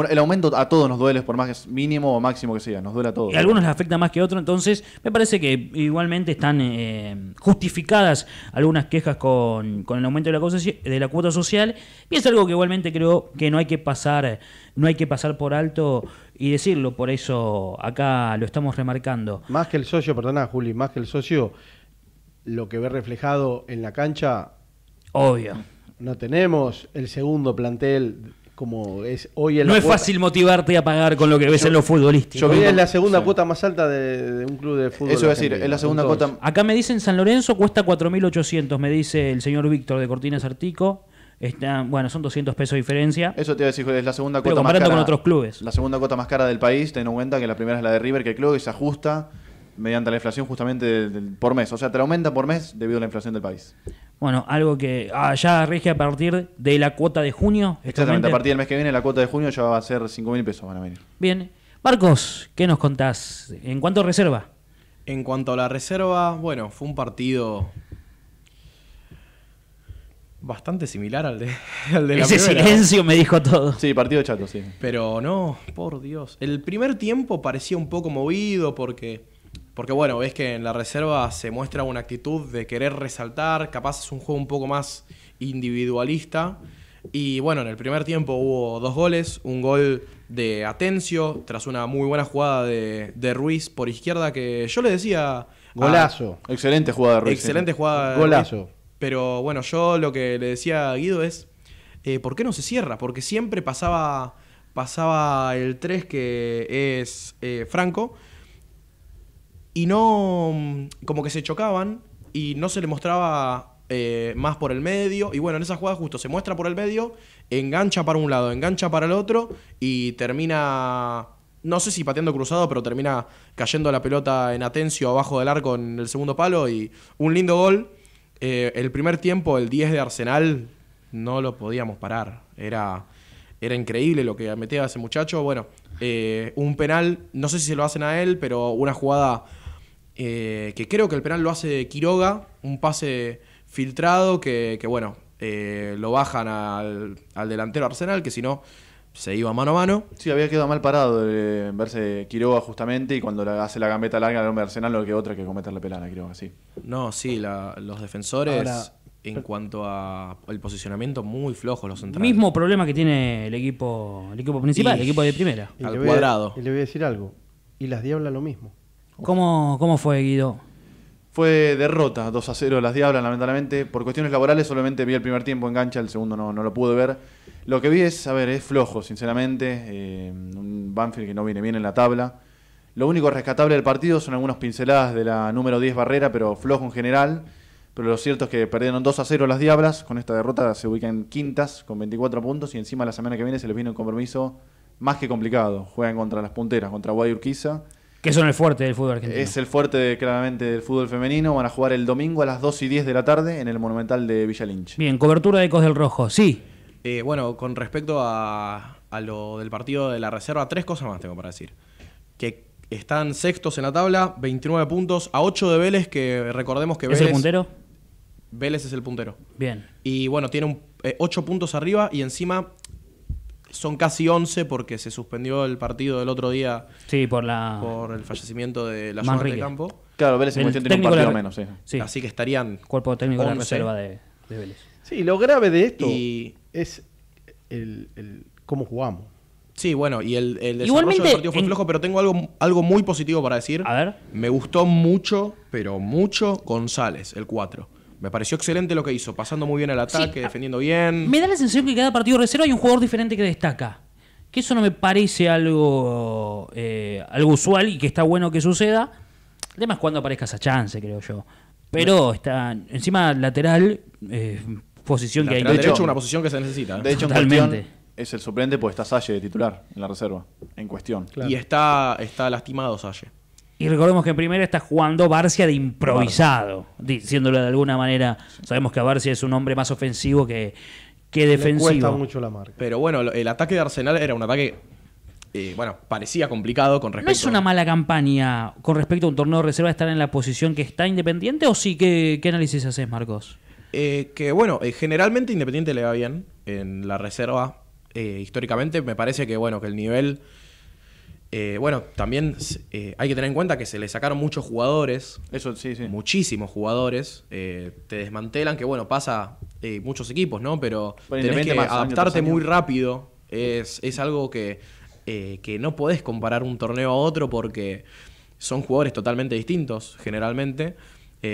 El aumento a todos nos duele, por más que es mínimo o máximo que sea, nos duele a todos. Y a algunos les afecta más que a otros, entonces me parece que igualmente están eh, justificadas algunas quejas con, con el aumento de la, de la cuota social, y es algo que igualmente creo que no hay que pasar, no hay que pasar por alto y decirlo, por eso acá lo estamos remarcando. Más que el socio, perdona Juli, más que el socio, lo que ve reflejado en la cancha. Obvio. No tenemos el segundo plantel como es hoy en No es fácil motivarte a pagar con lo que ves en los futbolistas. Yo vi es la segunda cuota más alta de, un club de fútbol. Eso es decir, es la segunda cuota. Acá me dicen San Lorenzo cuesta 4.800, me dice el señor Víctor de Cortinas Artico bueno, son 200 pesos de diferencia. Eso te iba a decir, es la segunda cuota más cara. con otros clubes. La segunda cuota más cara del país, teniendo en cuenta que la primera es la de River, que club que se ajusta mediante la inflación justamente por mes. O sea, te la aumenta por mes debido a la inflación del país. Bueno, algo que ah, ya rige a partir de la cuota de junio. Exactamente, a partir del mes que viene la cuota de junio ya va a ser 5.000 pesos, van a venir. Bien. Marcos, ¿qué nos contás? ¿En cuanto a reserva? En cuanto a la reserva, bueno, fue un partido bastante similar al de, al de Ese silencio me dijo todo. Sí, partido chato, sí. Pero no, por Dios. El primer tiempo parecía un poco movido porque, porque bueno, ves que en la reserva se muestra una actitud de querer resaltar, capaz es un juego un poco más individualista. Y bueno, en el primer tiempo hubo dos goles, un gol de Atencio tras una muy buena jugada de, Ruiz por izquierda que yo le decía... Golazo. excelente jugada de Ruiz. Excelente jugada de Golazo. Ruiz pero bueno, yo lo que le decía a Guido es, eh, ¿por qué no se cierra? Porque siempre pasaba, pasaba el 3 que es eh, Franco y no, mm, como que se chocaban y no se le mostraba eh, más por el medio. Y bueno, en esa jugada justo se muestra por el medio, engancha para un lado, engancha para el otro y termina, no sé si pateando cruzado, pero termina cayendo la pelota en Atencio abajo del arco en el segundo palo y un lindo gol. Eh, el primer tiempo, el 10 de Arsenal, no lo podíamos parar. Era, era increíble lo que metía ese muchacho. Bueno, eh, un penal, no sé si se lo hacen a él, pero una jugada eh, que creo que el penal lo hace Quiroga, un pase filtrado que, bueno, lo bajan al, al delantero Arsenal, que si no se iba mano a mano. Sí, había quedado mal parado En verse Quiroga justamente y cuando hace la gambeta larga al un Arsenal lo que otra que cometerle pelada a Quiroga, sí. No, sí, los defensores en cuanto a el posicionamiento muy flojo los centrales. Mismo problema que tiene el equipo el equipo principal, el equipo de primera. al cuadrado. y le voy a decir algo. Y las Diablas lo mismo. ¿Cómo, cómo fue Guido? Fue derrota 2 a 0 las Diablas, lamentablemente. Por cuestiones laborales solamente vi el primer tiempo engancha, el segundo no, no lo pude ver. Lo que vi es, a ver, es flojo, sinceramente. Eh, un Banfield que no viene bien en la tabla. Lo único rescatable del partido son algunas pinceladas de la número 10 barrera, pero flojo en general. Pero lo cierto es que perdieron 2 a 0 las Diablas. Con esta derrota se ubican quintas con 24 puntos y encima la semana que viene se les viene un compromiso más que complicado. Juegan contra las punteras, contra Guayurquiza. Que son el fuerte del fútbol argentino. Es el fuerte, claramente, del fútbol femenino. Van a jugar el domingo a las 2 y 10 de la tarde en el Monumental de Villa Lynch. Bien, cobertura de Ecos del Rojo, sí. Eh, bueno, con respecto a, lo del partido de la reserva, tres cosas más tengo para decir. Que están sextos en la tabla, 29 puntos, a 8 de Vélez, que recordemos que Vélez. ¿Es el puntero? Vélez es el puntero. Bien. Y bueno, tiene 8 eh, puntos arriba y encima son casi 11 porque se suspendió el partido del otro día sí, por, la... por el fallecimiento de la de campo. Claro, Vélez en cuestión tiene un partido menos. Sí. Así que estarían. Cuerpo técnico reserva de, Vélez. Sí, lo grave de esto es el, cómo jugamos. Sí, bueno, y el, el desarrollo del partido fue flojo, pero tengo algo, algo muy positivo para decir. A ver. Me gustó mucho, pero mucho, González, el 4. Me pareció excelente lo que hizo, pasando muy bien el ataque, ah, defendiendo bien. Me da la sensación que cada partido reserva hay un jugador diferente que destaca. Que eso no me parece algo, eh, algo usual y que está bueno que suceda. Además, cuando aparezca esa chance, creo yo. Pero está encima lateral, eh, posición que hay. De hecho, una posición que se necesita. ¿eh? De hecho, Totalmente. es el sorprendente porque está Salle de titular en la reserva, en cuestión. Y está, está lastimado Salle. Y recordemos que en primera está jugando Barcia de improvisado, diciéndolo de alguna manera. Sabemos que Barcia es un hombre más ofensivo que, que defensivo. mucho la marca. Pero bueno, el ataque de Arsenal era un ataque eh, bueno, parecía complicado con respecto. ¿No es una mala campaña con respecto a un torneo de reserva estar en la posición que está Independiente o sí? ¿Qué, qué análisis haces, Marcos? Eh, que bueno, eh, generalmente Independiente le va bien en la reserva. históricamente me parece que bueno, que el nivel eh, bueno, también eh, hay que tener en cuenta que se le sacaron muchos jugadores. Eso sí, sí. Muchísimos jugadores. Eh, te desmantelan, que bueno, pasa muchos equipos, ¿no? Pero, tenés que adaptarte muy rápido. Es, algo que, que no podés comparar un torneo a otro porque son jugadores totalmente distintos, generalmente.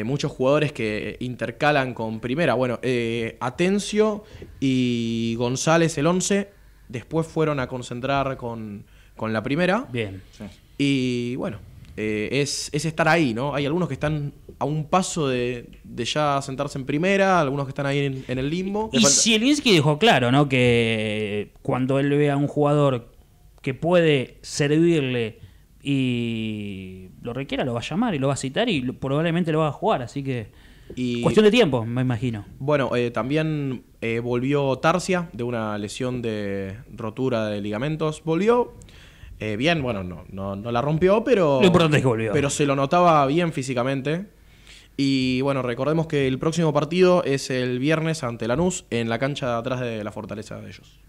muchos jugadores que intercalan con primera. Bueno, Atencio y González, el 11, después fueron a concentrar con con la primera. Bien. Y bueno, eh, es, estar ahí, ¿no? Hay algunos que están a un paso de, ya sentarse en primera, algunos que están ahí en, el limbo. Y Zielinski dijo claro, ¿no? Que cuando él ve a un jugador que puede servirle y lo requiera, lo va a llamar y lo va a citar y probablemente lo va a jugar, así que... Cuestión de tiempo, me imagino. Bueno, eh, también eh, volvió Tarsia de una lesión de rotura de ligamentos. Volvió, eh, bien, bueno, no, no, no, la rompió, pero. Pero se lo notaba bien físicamente. Y bueno, recordemos que el próximo partido es el viernes ante Lanús en la cancha de atrás de la fortaleza de ellos.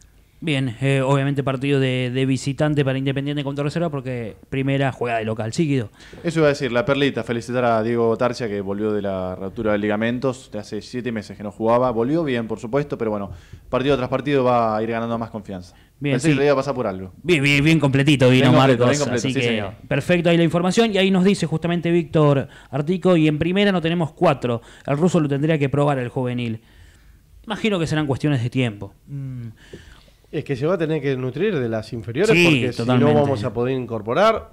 Bien, eh, obviamente partido de, visitante para Independiente contra Reserva porque primera juega de local, sí Guido. Eso iba a decir, la perlita, felicitar a Diego Tarcia que volvió de la ruptura de ligamentos, de hace siete meses que no jugaba, volvió bien por supuesto, pero bueno, partido tras partido va a ir ganando más confianza. Bien, si le iba a pasar por algo. Bien, bien, bien completito bien así que perfecto ahí la información. Y ahí nos dice justamente Víctor Artico, y en primera no tenemos cuatro. El ruso lo tendría que probar el juvenil. Imagino que serán cuestiones de tiempo. Mm es que se va a tener que nutrir de las inferiores porque si no vamos a poder incorporar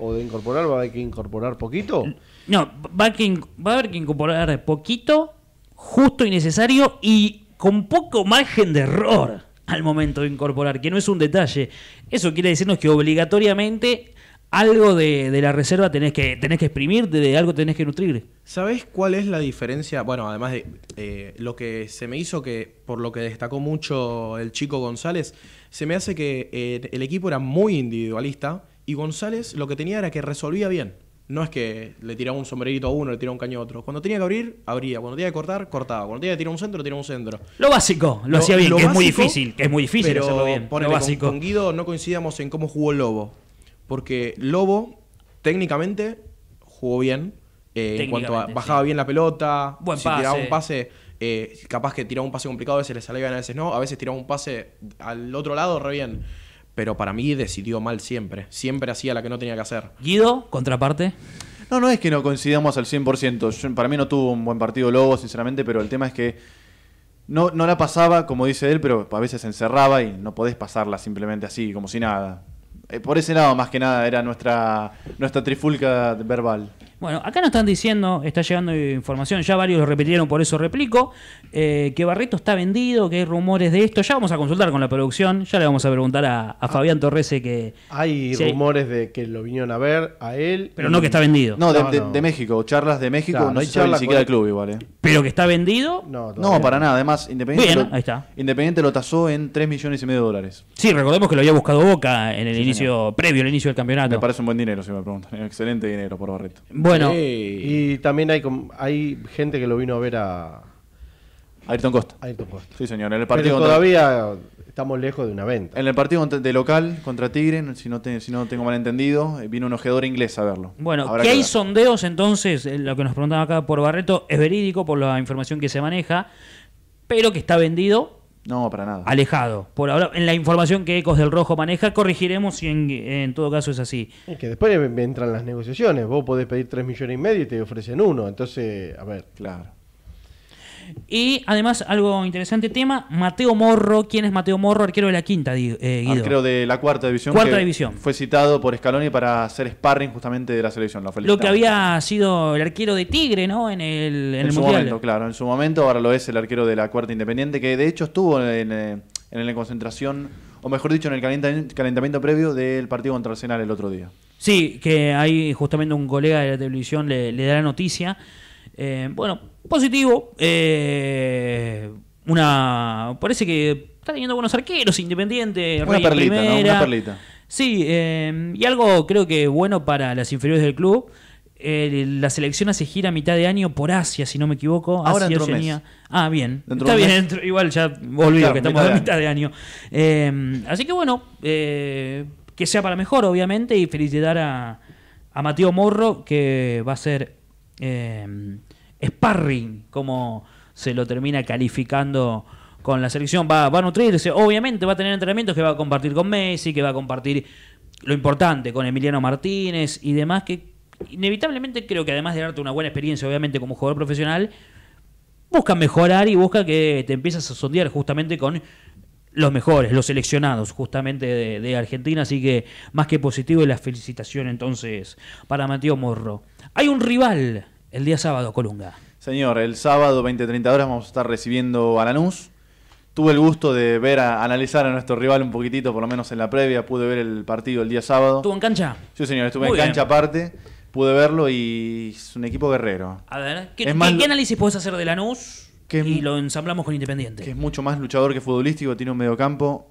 o, de incorporar va a haber que incorporar poquito. No, va va a haber que incorporar poquito, justo y necesario y con poco margen de error al momento de incorporar, que no es un detalle. Eso quiere decirnos que obligatoriamente algo de, la reserva tenés que, tenés que exprimir, de, algo tenés que nutrir. ¿Sabés cuál es la diferencia? Bueno, además de eh, lo que se me hizo que, por lo que destacó mucho el chico González, se me hace que eh, el equipo era muy individualista y González lo que tenía era que resolvía bien. No es que le tiraba un sombrerito a uno, le tiraba un caño a otro. Cuando tenía que abrir, abría. Cuando tenía que cortar, cortaba. Cuando tenía que tirar un centro, tiraba un centro. Lo básico, lo, hacía bien, que es muy difícil, que es muy difícil pero hacerlo bien. básico. Guido no coincidíamos en cómo jugó el Lobo. Porque Lobo, técnicamente, jugó bien. Eh, en cuanto bajaba bien la pelota, si tiraba un pase, eh, capaz que tiraba un pase complicado, a veces le salía bien, a veces no, a veces tiraba un pase al otro lado re bien. Pero para mí decidió mal siempre. Siempre hacía la que no tenía que hacer. Guido, contraparte. No, no es que no coincidamos al 100%. para mí no tuvo un buen partido Lobo, sinceramente, pero el tema es que no, no la pasaba, como dice él, pero a veces se encerraba y no podés pasarla simplemente así, como si nada. Eh, por ese lado, más que nada, era nuestra, nuestra trifulca verbal. Bueno, acá nos están diciendo, está llegando información, ya varios lo repitieron, por eso replico, eh, que Barreto está vendido, que hay rumores de esto. Ya vamos a consultar con la producción, ya le vamos a preguntar a, ah. Fabián Torres que... Hay rumores de que lo vinieron a ver a él. Pero no que está vendido. No, de, México, charlas de México, no, hay charlas ni siquiera club igual. Eh. Pero que está vendido. No, para nada, además Independiente, lo, tasó en 3 millones y medio de dólares. Sí, recordemos que lo había buscado Boca en el inicio, previo al inicio del campeonato. Me parece un buen dinero, si me preguntan. Excelente dinero por Barreto. Bueno, y también hay, hay gente que lo vino a ver a... Ayrton Costa. Ayrton Costa. Sí, señor. En el partido todavía estamos lejos de una venta. En el partido de local contra Tigre, si no, si no tengo malentendido, eh, vino un ojeador inglés a verlo. Bueno, ¿qué que, hay sondeos entonces, eh, lo que nos preguntaban acá por Barreto, es verídico por la información que se maneja, pero que está vendido no, para nada. Alejado. Por ahora, en la información que Ecos del Rojo maneja, corregiremos si en, todo caso es así. Es que después entran las negociaciones. Vos podés pedir 3 millones y medio y te ofrecen uno. Entonces, a ver. Claro. Y además, algo interesante tema, Mateo Morro. ¿Quién es Mateo Morro? Arquero de la quinta, eh, Guido. Arquero de la cuarta división. Cuarta división. Fue citado por Scaloni para hacer sparring justamente de la selección. Lo, lo que había sido el arquero de Tigre, ¿no? En el, su momento, claro. En su momento, ahora lo es el arquero de la cuarta independiente, que de hecho estuvo en, eh, la concentración, o mejor dicho, en el calentamiento, previo del partido contra Arsenal el otro día. Sí, que ahí justamente un colega de la televisión le, le da la noticia eh, bueno, positivo. Eh, una. Parece que está teniendo buenos arqueros, Independiente, una perlita, Una perlita. Sí, eh, y algo creo que bueno para las inferiores del club. la selección hace gira a mitad de año por Asia, si no me equivoco. Ahora Asia, mes Ah, bien. Está bien, igual ya olvido que estamos a mitad de año. así que bueno, que sea para mejor, obviamente, y felicitar a, a Mateo Morro, que va a ser sparring, como se lo termina calificando con la selección. Va, a nutrirse, obviamente va a tener entrenamientos que va a compartir con Messi, que va a compartir lo importante con Emiliano Martínez y demás, que inevitablemente creo que además de darte una buena experiencia, obviamente, como jugador profesional, busca mejorar y busca que te empieces a sondear justamente con los mejores, los seleccionados justamente de, Argentina, así que más que positivo y la felicitación entonces para Mateo Morro. Hay un rival el día sábado, Colunga. Señor, el sábado 20-30 horas vamos a estar recibiendo a Lanús. Tuve el gusto de ver, analizar a nuestro rival un poquitito, por lo menos en la previa. Pude ver el partido el día sábado. ¿Estuvo en cancha? Sí, señor, estuve en cancha aparte. Pude verlo y es un equipo guerrero. A ver, ¿qué, análisis puedes hacer de Lanús? y lo ensamblamos con Independiente. Que es mucho más luchador que futbolístico, tiene un mediocampo,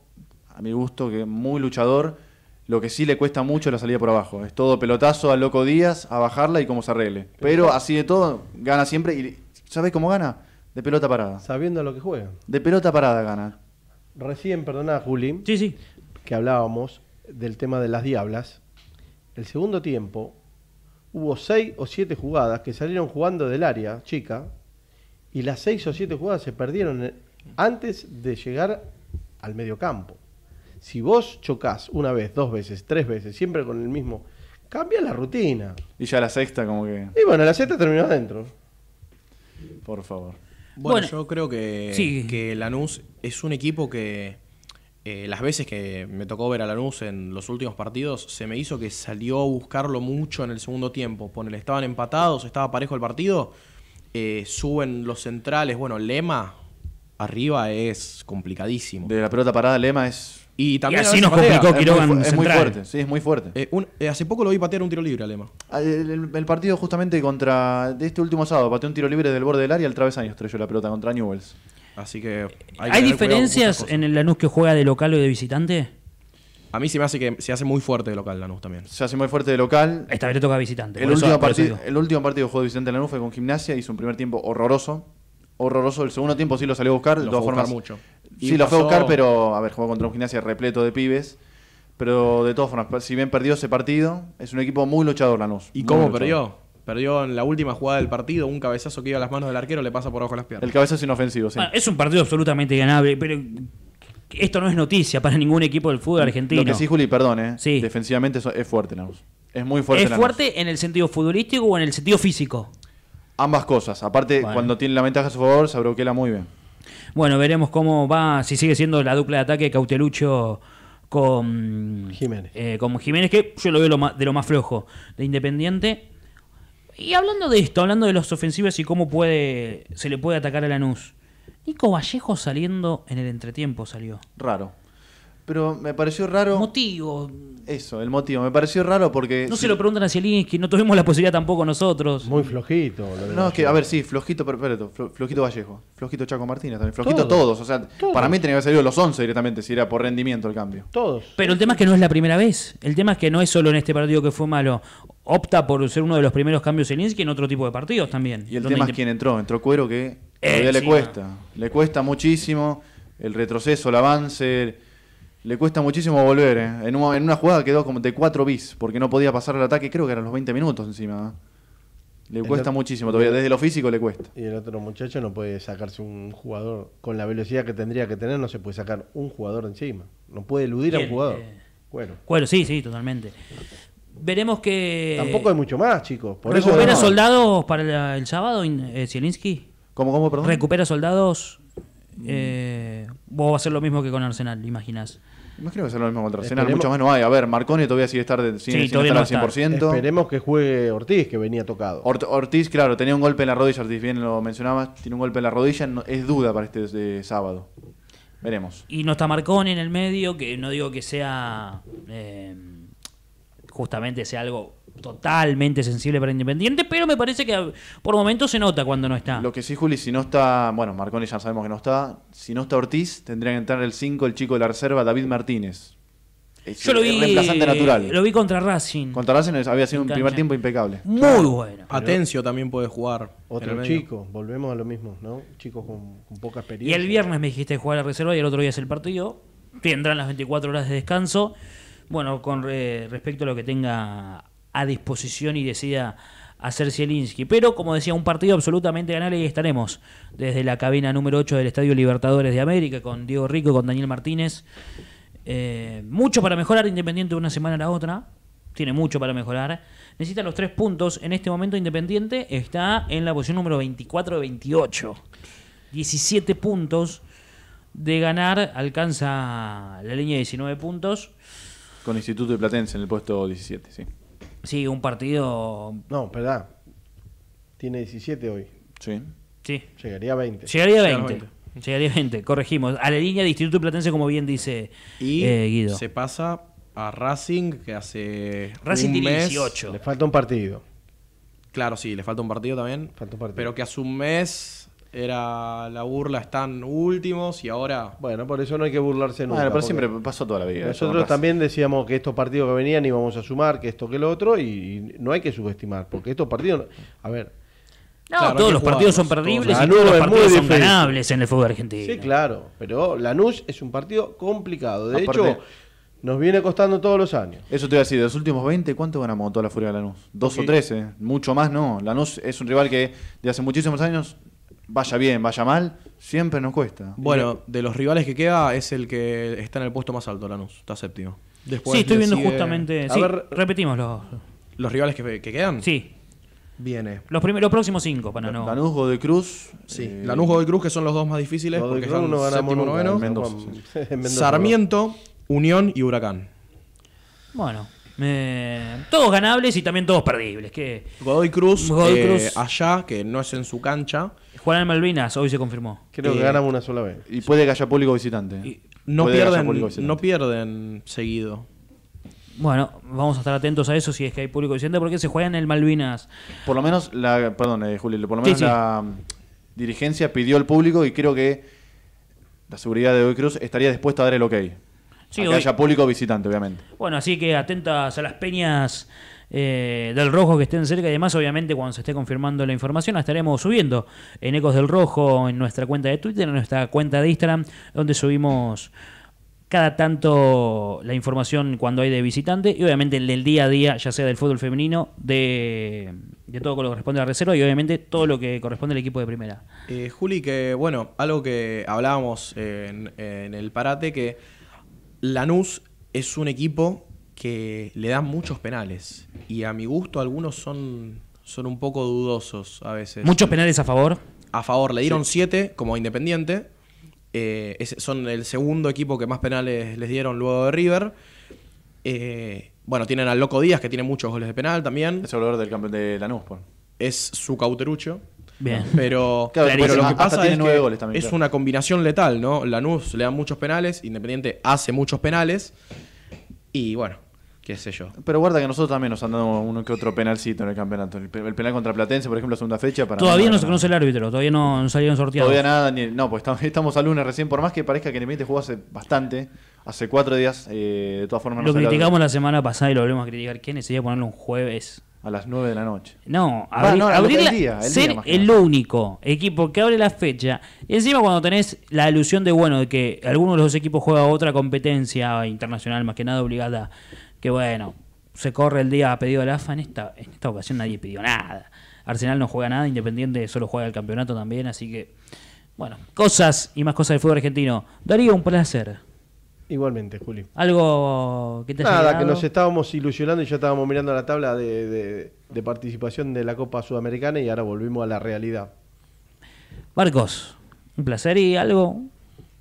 a mi gusto, que muy luchador lo que sí le cuesta mucho la salida por abajo. Es todo pelotazo a loco Díaz, a bajarla y cómo se arregle. Pero así de todo, gana siempre. y ¿Sabés cómo gana? De pelota parada. Sabiendo lo que juega. De pelota parada gana. Recién, perdoná, Juli. Que hablábamos del tema de las diablas. El segundo tiempo hubo seis o siete jugadas que salieron jugando del área chica y las seis o siete jugadas se perdieron eh, antes de llegar al medio campo. Si vos chocas una vez, dos veces, tres veces, siempre con el mismo, cambia la rutina. Y ya la sexta como que... Y bueno, la sexta terminó adentro. Por favor. Bueno, yo creo que, que Lanús es un equipo que eh, las veces que me tocó ver a Lanús en los últimos partidos, se me hizo que salió a buscarlo mucho en el segundo tiempo. Ponele, estaban empatados, estaba parejo el partido, eh, suben los centrales, bueno, Lema arriba es complicadísimo. De la pelota parada Lema es y, también así nos complicó Quiroga Es muy fuerte, sí, es muy fuerte. Eh, eh, hace poco lo vi patear un tiro libre, Alema. Ah, el, partido justamente contra. de este último sábado, pateó un tiro libre del borde del área, al travesaño estrelló la pelota contra Newells. Así que. ¿Hay, diferencias en el Lanús que juega de local o de visitante? A mí se me hace que se hace muy fuerte de local Lanús también. Se hace muy fuerte de local. Esta vez le toca visitante. El, último, partido, el último partido que jugó de visitante Lanús fue con Gimnasia, hizo un primer tiempo horroroso. Horroroso. El segundo tiempo sí lo salió a buscar. Lo de todas formas, mucho sí, lo fue a buscar, pero a ver, jugó contra un gimnasio repleto de pibes. Pero de todas formas, si bien perdió ese partido, es un equipo muy luchador, Lanús. ¿Y cómo perdió? Perdió en la última jugada del partido, un cabezazo que iba a las manos del arquero, le pasa por abajo las piernas. El cabezazo es inofensivo, sí. Ah, es un partido absolutamente ganable, pero esto no es noticia para ningún equipo del fútbol argentino. Lo que sí, Juli, perdón, eh, defensivamente es fuerte Lanús. Es muy fuerte. ¿Es fuerte en el sentido futbolístico o en el sentido físico? Ambas cosas. Aparte, cuando tiene la ventaja a su favor, se abroquela muy bien. Bueno, veremos cómo va, si sigue siendo la dupla de ataque Cautelucho con Jiménez. Eh, Jiménez, que yo lo veo de lo más flojo de Independiente. Y hablando de esto, hablando de los ofensivos y cómo puede se le puede atacar a Lanús. Nico Vallejo saliendo en el entretiempo salió. Raro. Pero me pareció raro. Motivo. Eso, el motivo. Me pareció raro porque. No se lo preguntan a Zelinsky, no tuvimos la posibilidad tampoco nosotros. Muy flojito. no, es que, a ver, sí, flojito, pero Flojito Vallejo. Flojito Chaco Martínez también. Flojito todos. o sea, para mí tenía que haber salido los 11 directamente si era por rendimiento el cambio. Todos. Pero el tema es que no es la primera vez. El tema es que no es solo en este partido que fue malo. Opta por ser uno de los primeros cambios Zelinsky en otro tipo de partidos también. Y el tema es quién entró. Entró Cuero que eh, todavía le cuesta. Le cuesta muchísimo el retroceso, el avance le cuesta muchísimo volver. Eh. En, una, en, una, jugada quedó como de 4 bis, porque no podía pasar el ataque, creo que eran los 20 minutos encima. ¿eh? Le cuesta muchísimo, todavía desde lo físico le cuesta. Y el otro muchacho no puede sacarse un jugador con la velocidad que tendría que tener, no se puede sacar un jugador encima. No puede eludir a un jugador. Eh, bueno. bueno, sí, sí, totalmente. Veremos que. Tampoco hay mucho más, chicos. Por ¿Recupera eso soldados para el, sábado, eh, ¿Cómo, cómo, perdón? ¿Recupera soldados? Mm vos vas a hacer lo mismo que con Arsenal, imaginas. Imagino que va a ser lo mismo contra Arsenal, mucho más no hay. A ver, Marconi todavía sigue estar de, sin, estar al 100%. Esperemos que juegue Ortiz, que venía tocado. Ortiz, claro, tenía un golpe en la rodilla, Ortiz bien lo mencionabas, tiene un golpe en la rodilla, es duda para este sábado. Veremos. Y no está Marconi en el medio, que no digo que sea... Eh, justamente sea algo totalmente sensible para Independiente, pero me parece que por momentos se nota cuando no está. Lo que sí, Juli, si no está, bueno, Marconi ya sabemos que no está, si no está Ortiz, tendría que entrar el 5, el chico de la reserva, David Martínez. Eh, Yo lo vi, natural. Lo vi contra Racing. Contra Racing había sido un primer tiempo impecable. Muy bueno. Atencio también puede jugar. Otro chico, volvemos a lo mismo, ¿no? Chicos con, poca experiencia. Y el viernes me dijiste jugar a la reserva y el otro día es el partido. Tendrán las 24 horas de descanso. Bueno, con eh, respecto a lo que tenga a disposición y decida hacer Cielinski, Pero, como decía, un partido absolutamente ganable y estaremos desde la cabina número 8 del Estadio Libertadores de América con Diego Rico, con Daniel Martínez. Eh, mucho para mejorar Independiente de una semana a la otra. Tiene mucho para mejorar. Necesita los tres puntos. En este momento Independiente está en la posición número 24 de 28. 17 puntos. De ganar alcanza la línea de 19 puntos. Con Instituto de Platense en el puesto 17, sí. Sí, un partido. No, verdad. Tiene 17 hoy. Sí. Sí. Llegaría a 20. Llegaría a 20. Llegaría a 20, corregimos. A la línea de Instituto Platense, como bien dice y eh, Se pasa a Racing, que hace. Racing un tiene mes. 18. Le falta un partido. Claro, sí, le falta un partido también. Falta un partido. Pero que hace un mes era la burla, están últimos y ahora. Bueno, por eso no hay que burlarse nunca. pero siempre pasó toda la vida. Nosotros también decíamos que estos partidos que venían íbamos a sumar, que esto, que lo otro, y no hay que subestimar, porque estos partidos. A ver. No, todos los partidos son perdibles y los partidos son ganables en el fútbol argentino. Sí, claro, pero Lanús es un partido complicado. De hecho, nos viene costando todos los años. Eso te voy a decir, de los últimos 20, ¿cuánto ganamos toda la furia de Lanús? Dos o tres, mucho más no. Lanús es un rival que de hace muchísimos años vaya bien, vaya mal, siempre nos cuesta. Bueno, de los rivales que queda es el que está en el puesto más alto, Lanús, está séptimo. Después sí, estoy viendo justamente. ver, repetimos los, los rivales que, quedan. Sí. Viene. Los, primeros, próximos cinco, para no. Lanús, Godoy Cruz. Sí, eh, Lanús, de Cruz, que son los dos más difíciles porque no noveno. Sarmiento, Unión y Huracán. Bueno, todos ganables y también todos perdibles. ¿Qué? Godoy eh, Cruz, allá, que no es en su cancha, juegan en Malvinas, hoy se confirmó. Creo que eh, ganamos una sola vez. Y puede que haya público visitante. no, pierden, no pierden seguido. Bueno, vamos a estar atentos a eso si es que hay público visitante porque se juega en el Malvinas. Por lo menos, la, perdón, eh, por lo menos la mm, dirigencia pidió al público y creo que la seguridad de Hoy Cruz estaría dispuesta a dar el ok. a que haya público visitante, obviamente. Bueno, así que atentas a las peñas eh, del Rojo que estén cerca y demás. Obviamente, cuando se esté confirmando la información, la estaremos subiendo en Ecos del Rojo, en nuestra cuenta de Twitter, en nuestra cuenta de Instagram, donde subimos cada tanto la información cuando hay de visitante y obviamente el del día a día, ya sea del fútbol femenino, de, todo lo que corresponde a la reserva y obviamente todo lo que corresponde al equipo de primera. Eh, Juli, que bueno, algo que hablábamos en el parate, que Lanús es un equipo que le dan muchos penales. Y a mi gusto algunos son, son un poco dudosos a veces. ¿Muchos penales a favor? A favor, le dieron siete como independiente. Eh, son el segundo equipo que más penales les dieron luego de River. Eh, bueno, tienen al Loco Díaz, que tiene muchos goles de penal también. Es el goleador del campeón de Lanús, Es su cauterucho. Bien. Pero, lo que pasa es que goles también, es una combinación letal, ¿no? Lanús le dan muchos penales, Independiente hace muchos penales. Y bueno, qué sé yo. Pero guarda que nosotros también nos han dado uno que otro penalcito en el campeonato. El, penal contra Platense, por ejemplo, segunda fecha. Para todavía no, se conoce el árbitro, todavía no salieron sorteados. Todavía nada, ni, no, pues estamos a lunes recién, por más que parezca que Independiente jugó hace bastante, hace cuatro días, eh, de todas formas. No lo criticamos la semana pasada y lo volvemos a criticar. quién Sería ponerlo un jueves? A las nueve de la noche. No, abrir, el ser el único equipo que abre la fecha. Y encima cuando tenés la ilusión de, bueno, de que alguno de los equipos juega otra competencia internacional, más que nada obligada que bueno, se corre el día a pedido la AFA, en esta, en esta ocasión nadie pidió nada. Arsenal no juega nada, Independiente solo juega el campeonato también, así que bueno, cosas y más cosas del fútbol argentino. Darío, un placer. Igualmente, Juli. ¿Algo que te Nada, que nos estábamos ilusionando y ya estábamos mirando la tabla de, de, participación de la Copa Sudamericana y ahora volvimos a la realidad. Marcos, un placer y algo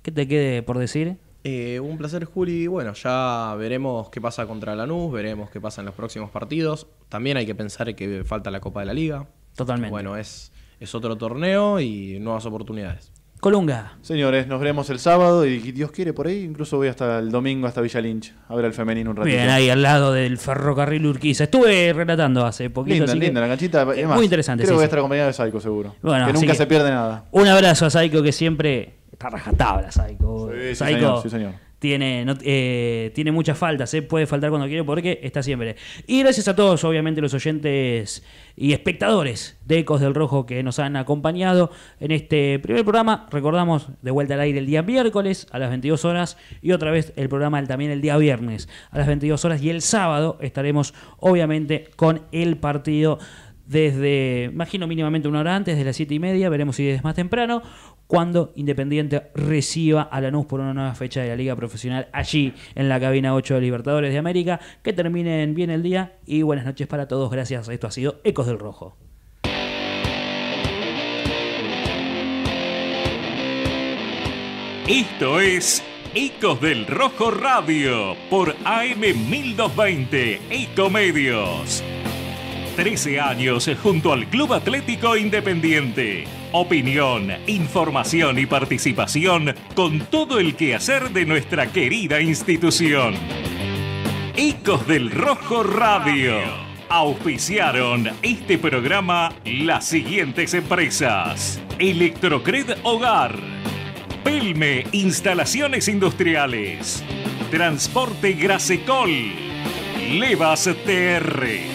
que te quede por decir. Eh, un placer, Juli. Bueno, ya veremos qué pasa contra Lanús, veremos qué pasa en los próximos partidos. También hay que pensar que falta la Copa de la Liga. Totalmente. Bueno, es, es otro torneo y nuevas oportunidades. Colunga. Señores, nos veremos el sábado y Dios quiere por ahí. Incluso voy hasta el domingo hasta Villa Lynch a ver al femenino un ratito. Bien, ahí al lado del ferrocarril Urquiza. Estuve relatando hace poquito. Linda, linda la canchita. muy interesante. Creo que voy a estar acompañado de Saico seguro. que nunca se pierde nada. Un abrazo a Saico que siempre está rajatabla Saico. Sí, sí, señor, Tiene, eh, tiene muchas faltas, eh. puede faltar cuando quiere porque está siempre. Y gracias a todos, obviamente, los oyentes y espectadores de Ecos del Rojo que nos han acompañado en este primer programa. Recordamos, de vuelta al aire el día miércoles a las 22 horas y otra vez el programa también el día viernes a las 22 horas y el sábado estaremos, obviamente, con el partido desde, imagino mínimamente una hora antes, de las 7 y media, veremos si es más temprano, cuando Independiente reciba a Lanús por una nueva fecha de la Liga Profesional allí en la cabina 8 de Libertadores de América. Que terminen bien el día y buenas noches para todos. Gracias. Esto ha sido Ecos del Rojo. Esto es Ecos del Rojo Radio por AM 1220 Ecomedios. 13 años junto al Club Atlético Independiente. Opinión, información y participación con todo el quehacer de nuestra querida institución. Ecos del Rojo Radio. Auspiciaron este programa las siguientes empresas. Electrocred Hogar. Pelme Instalaciones Industriales. Transporte Grasecol. Levas TR.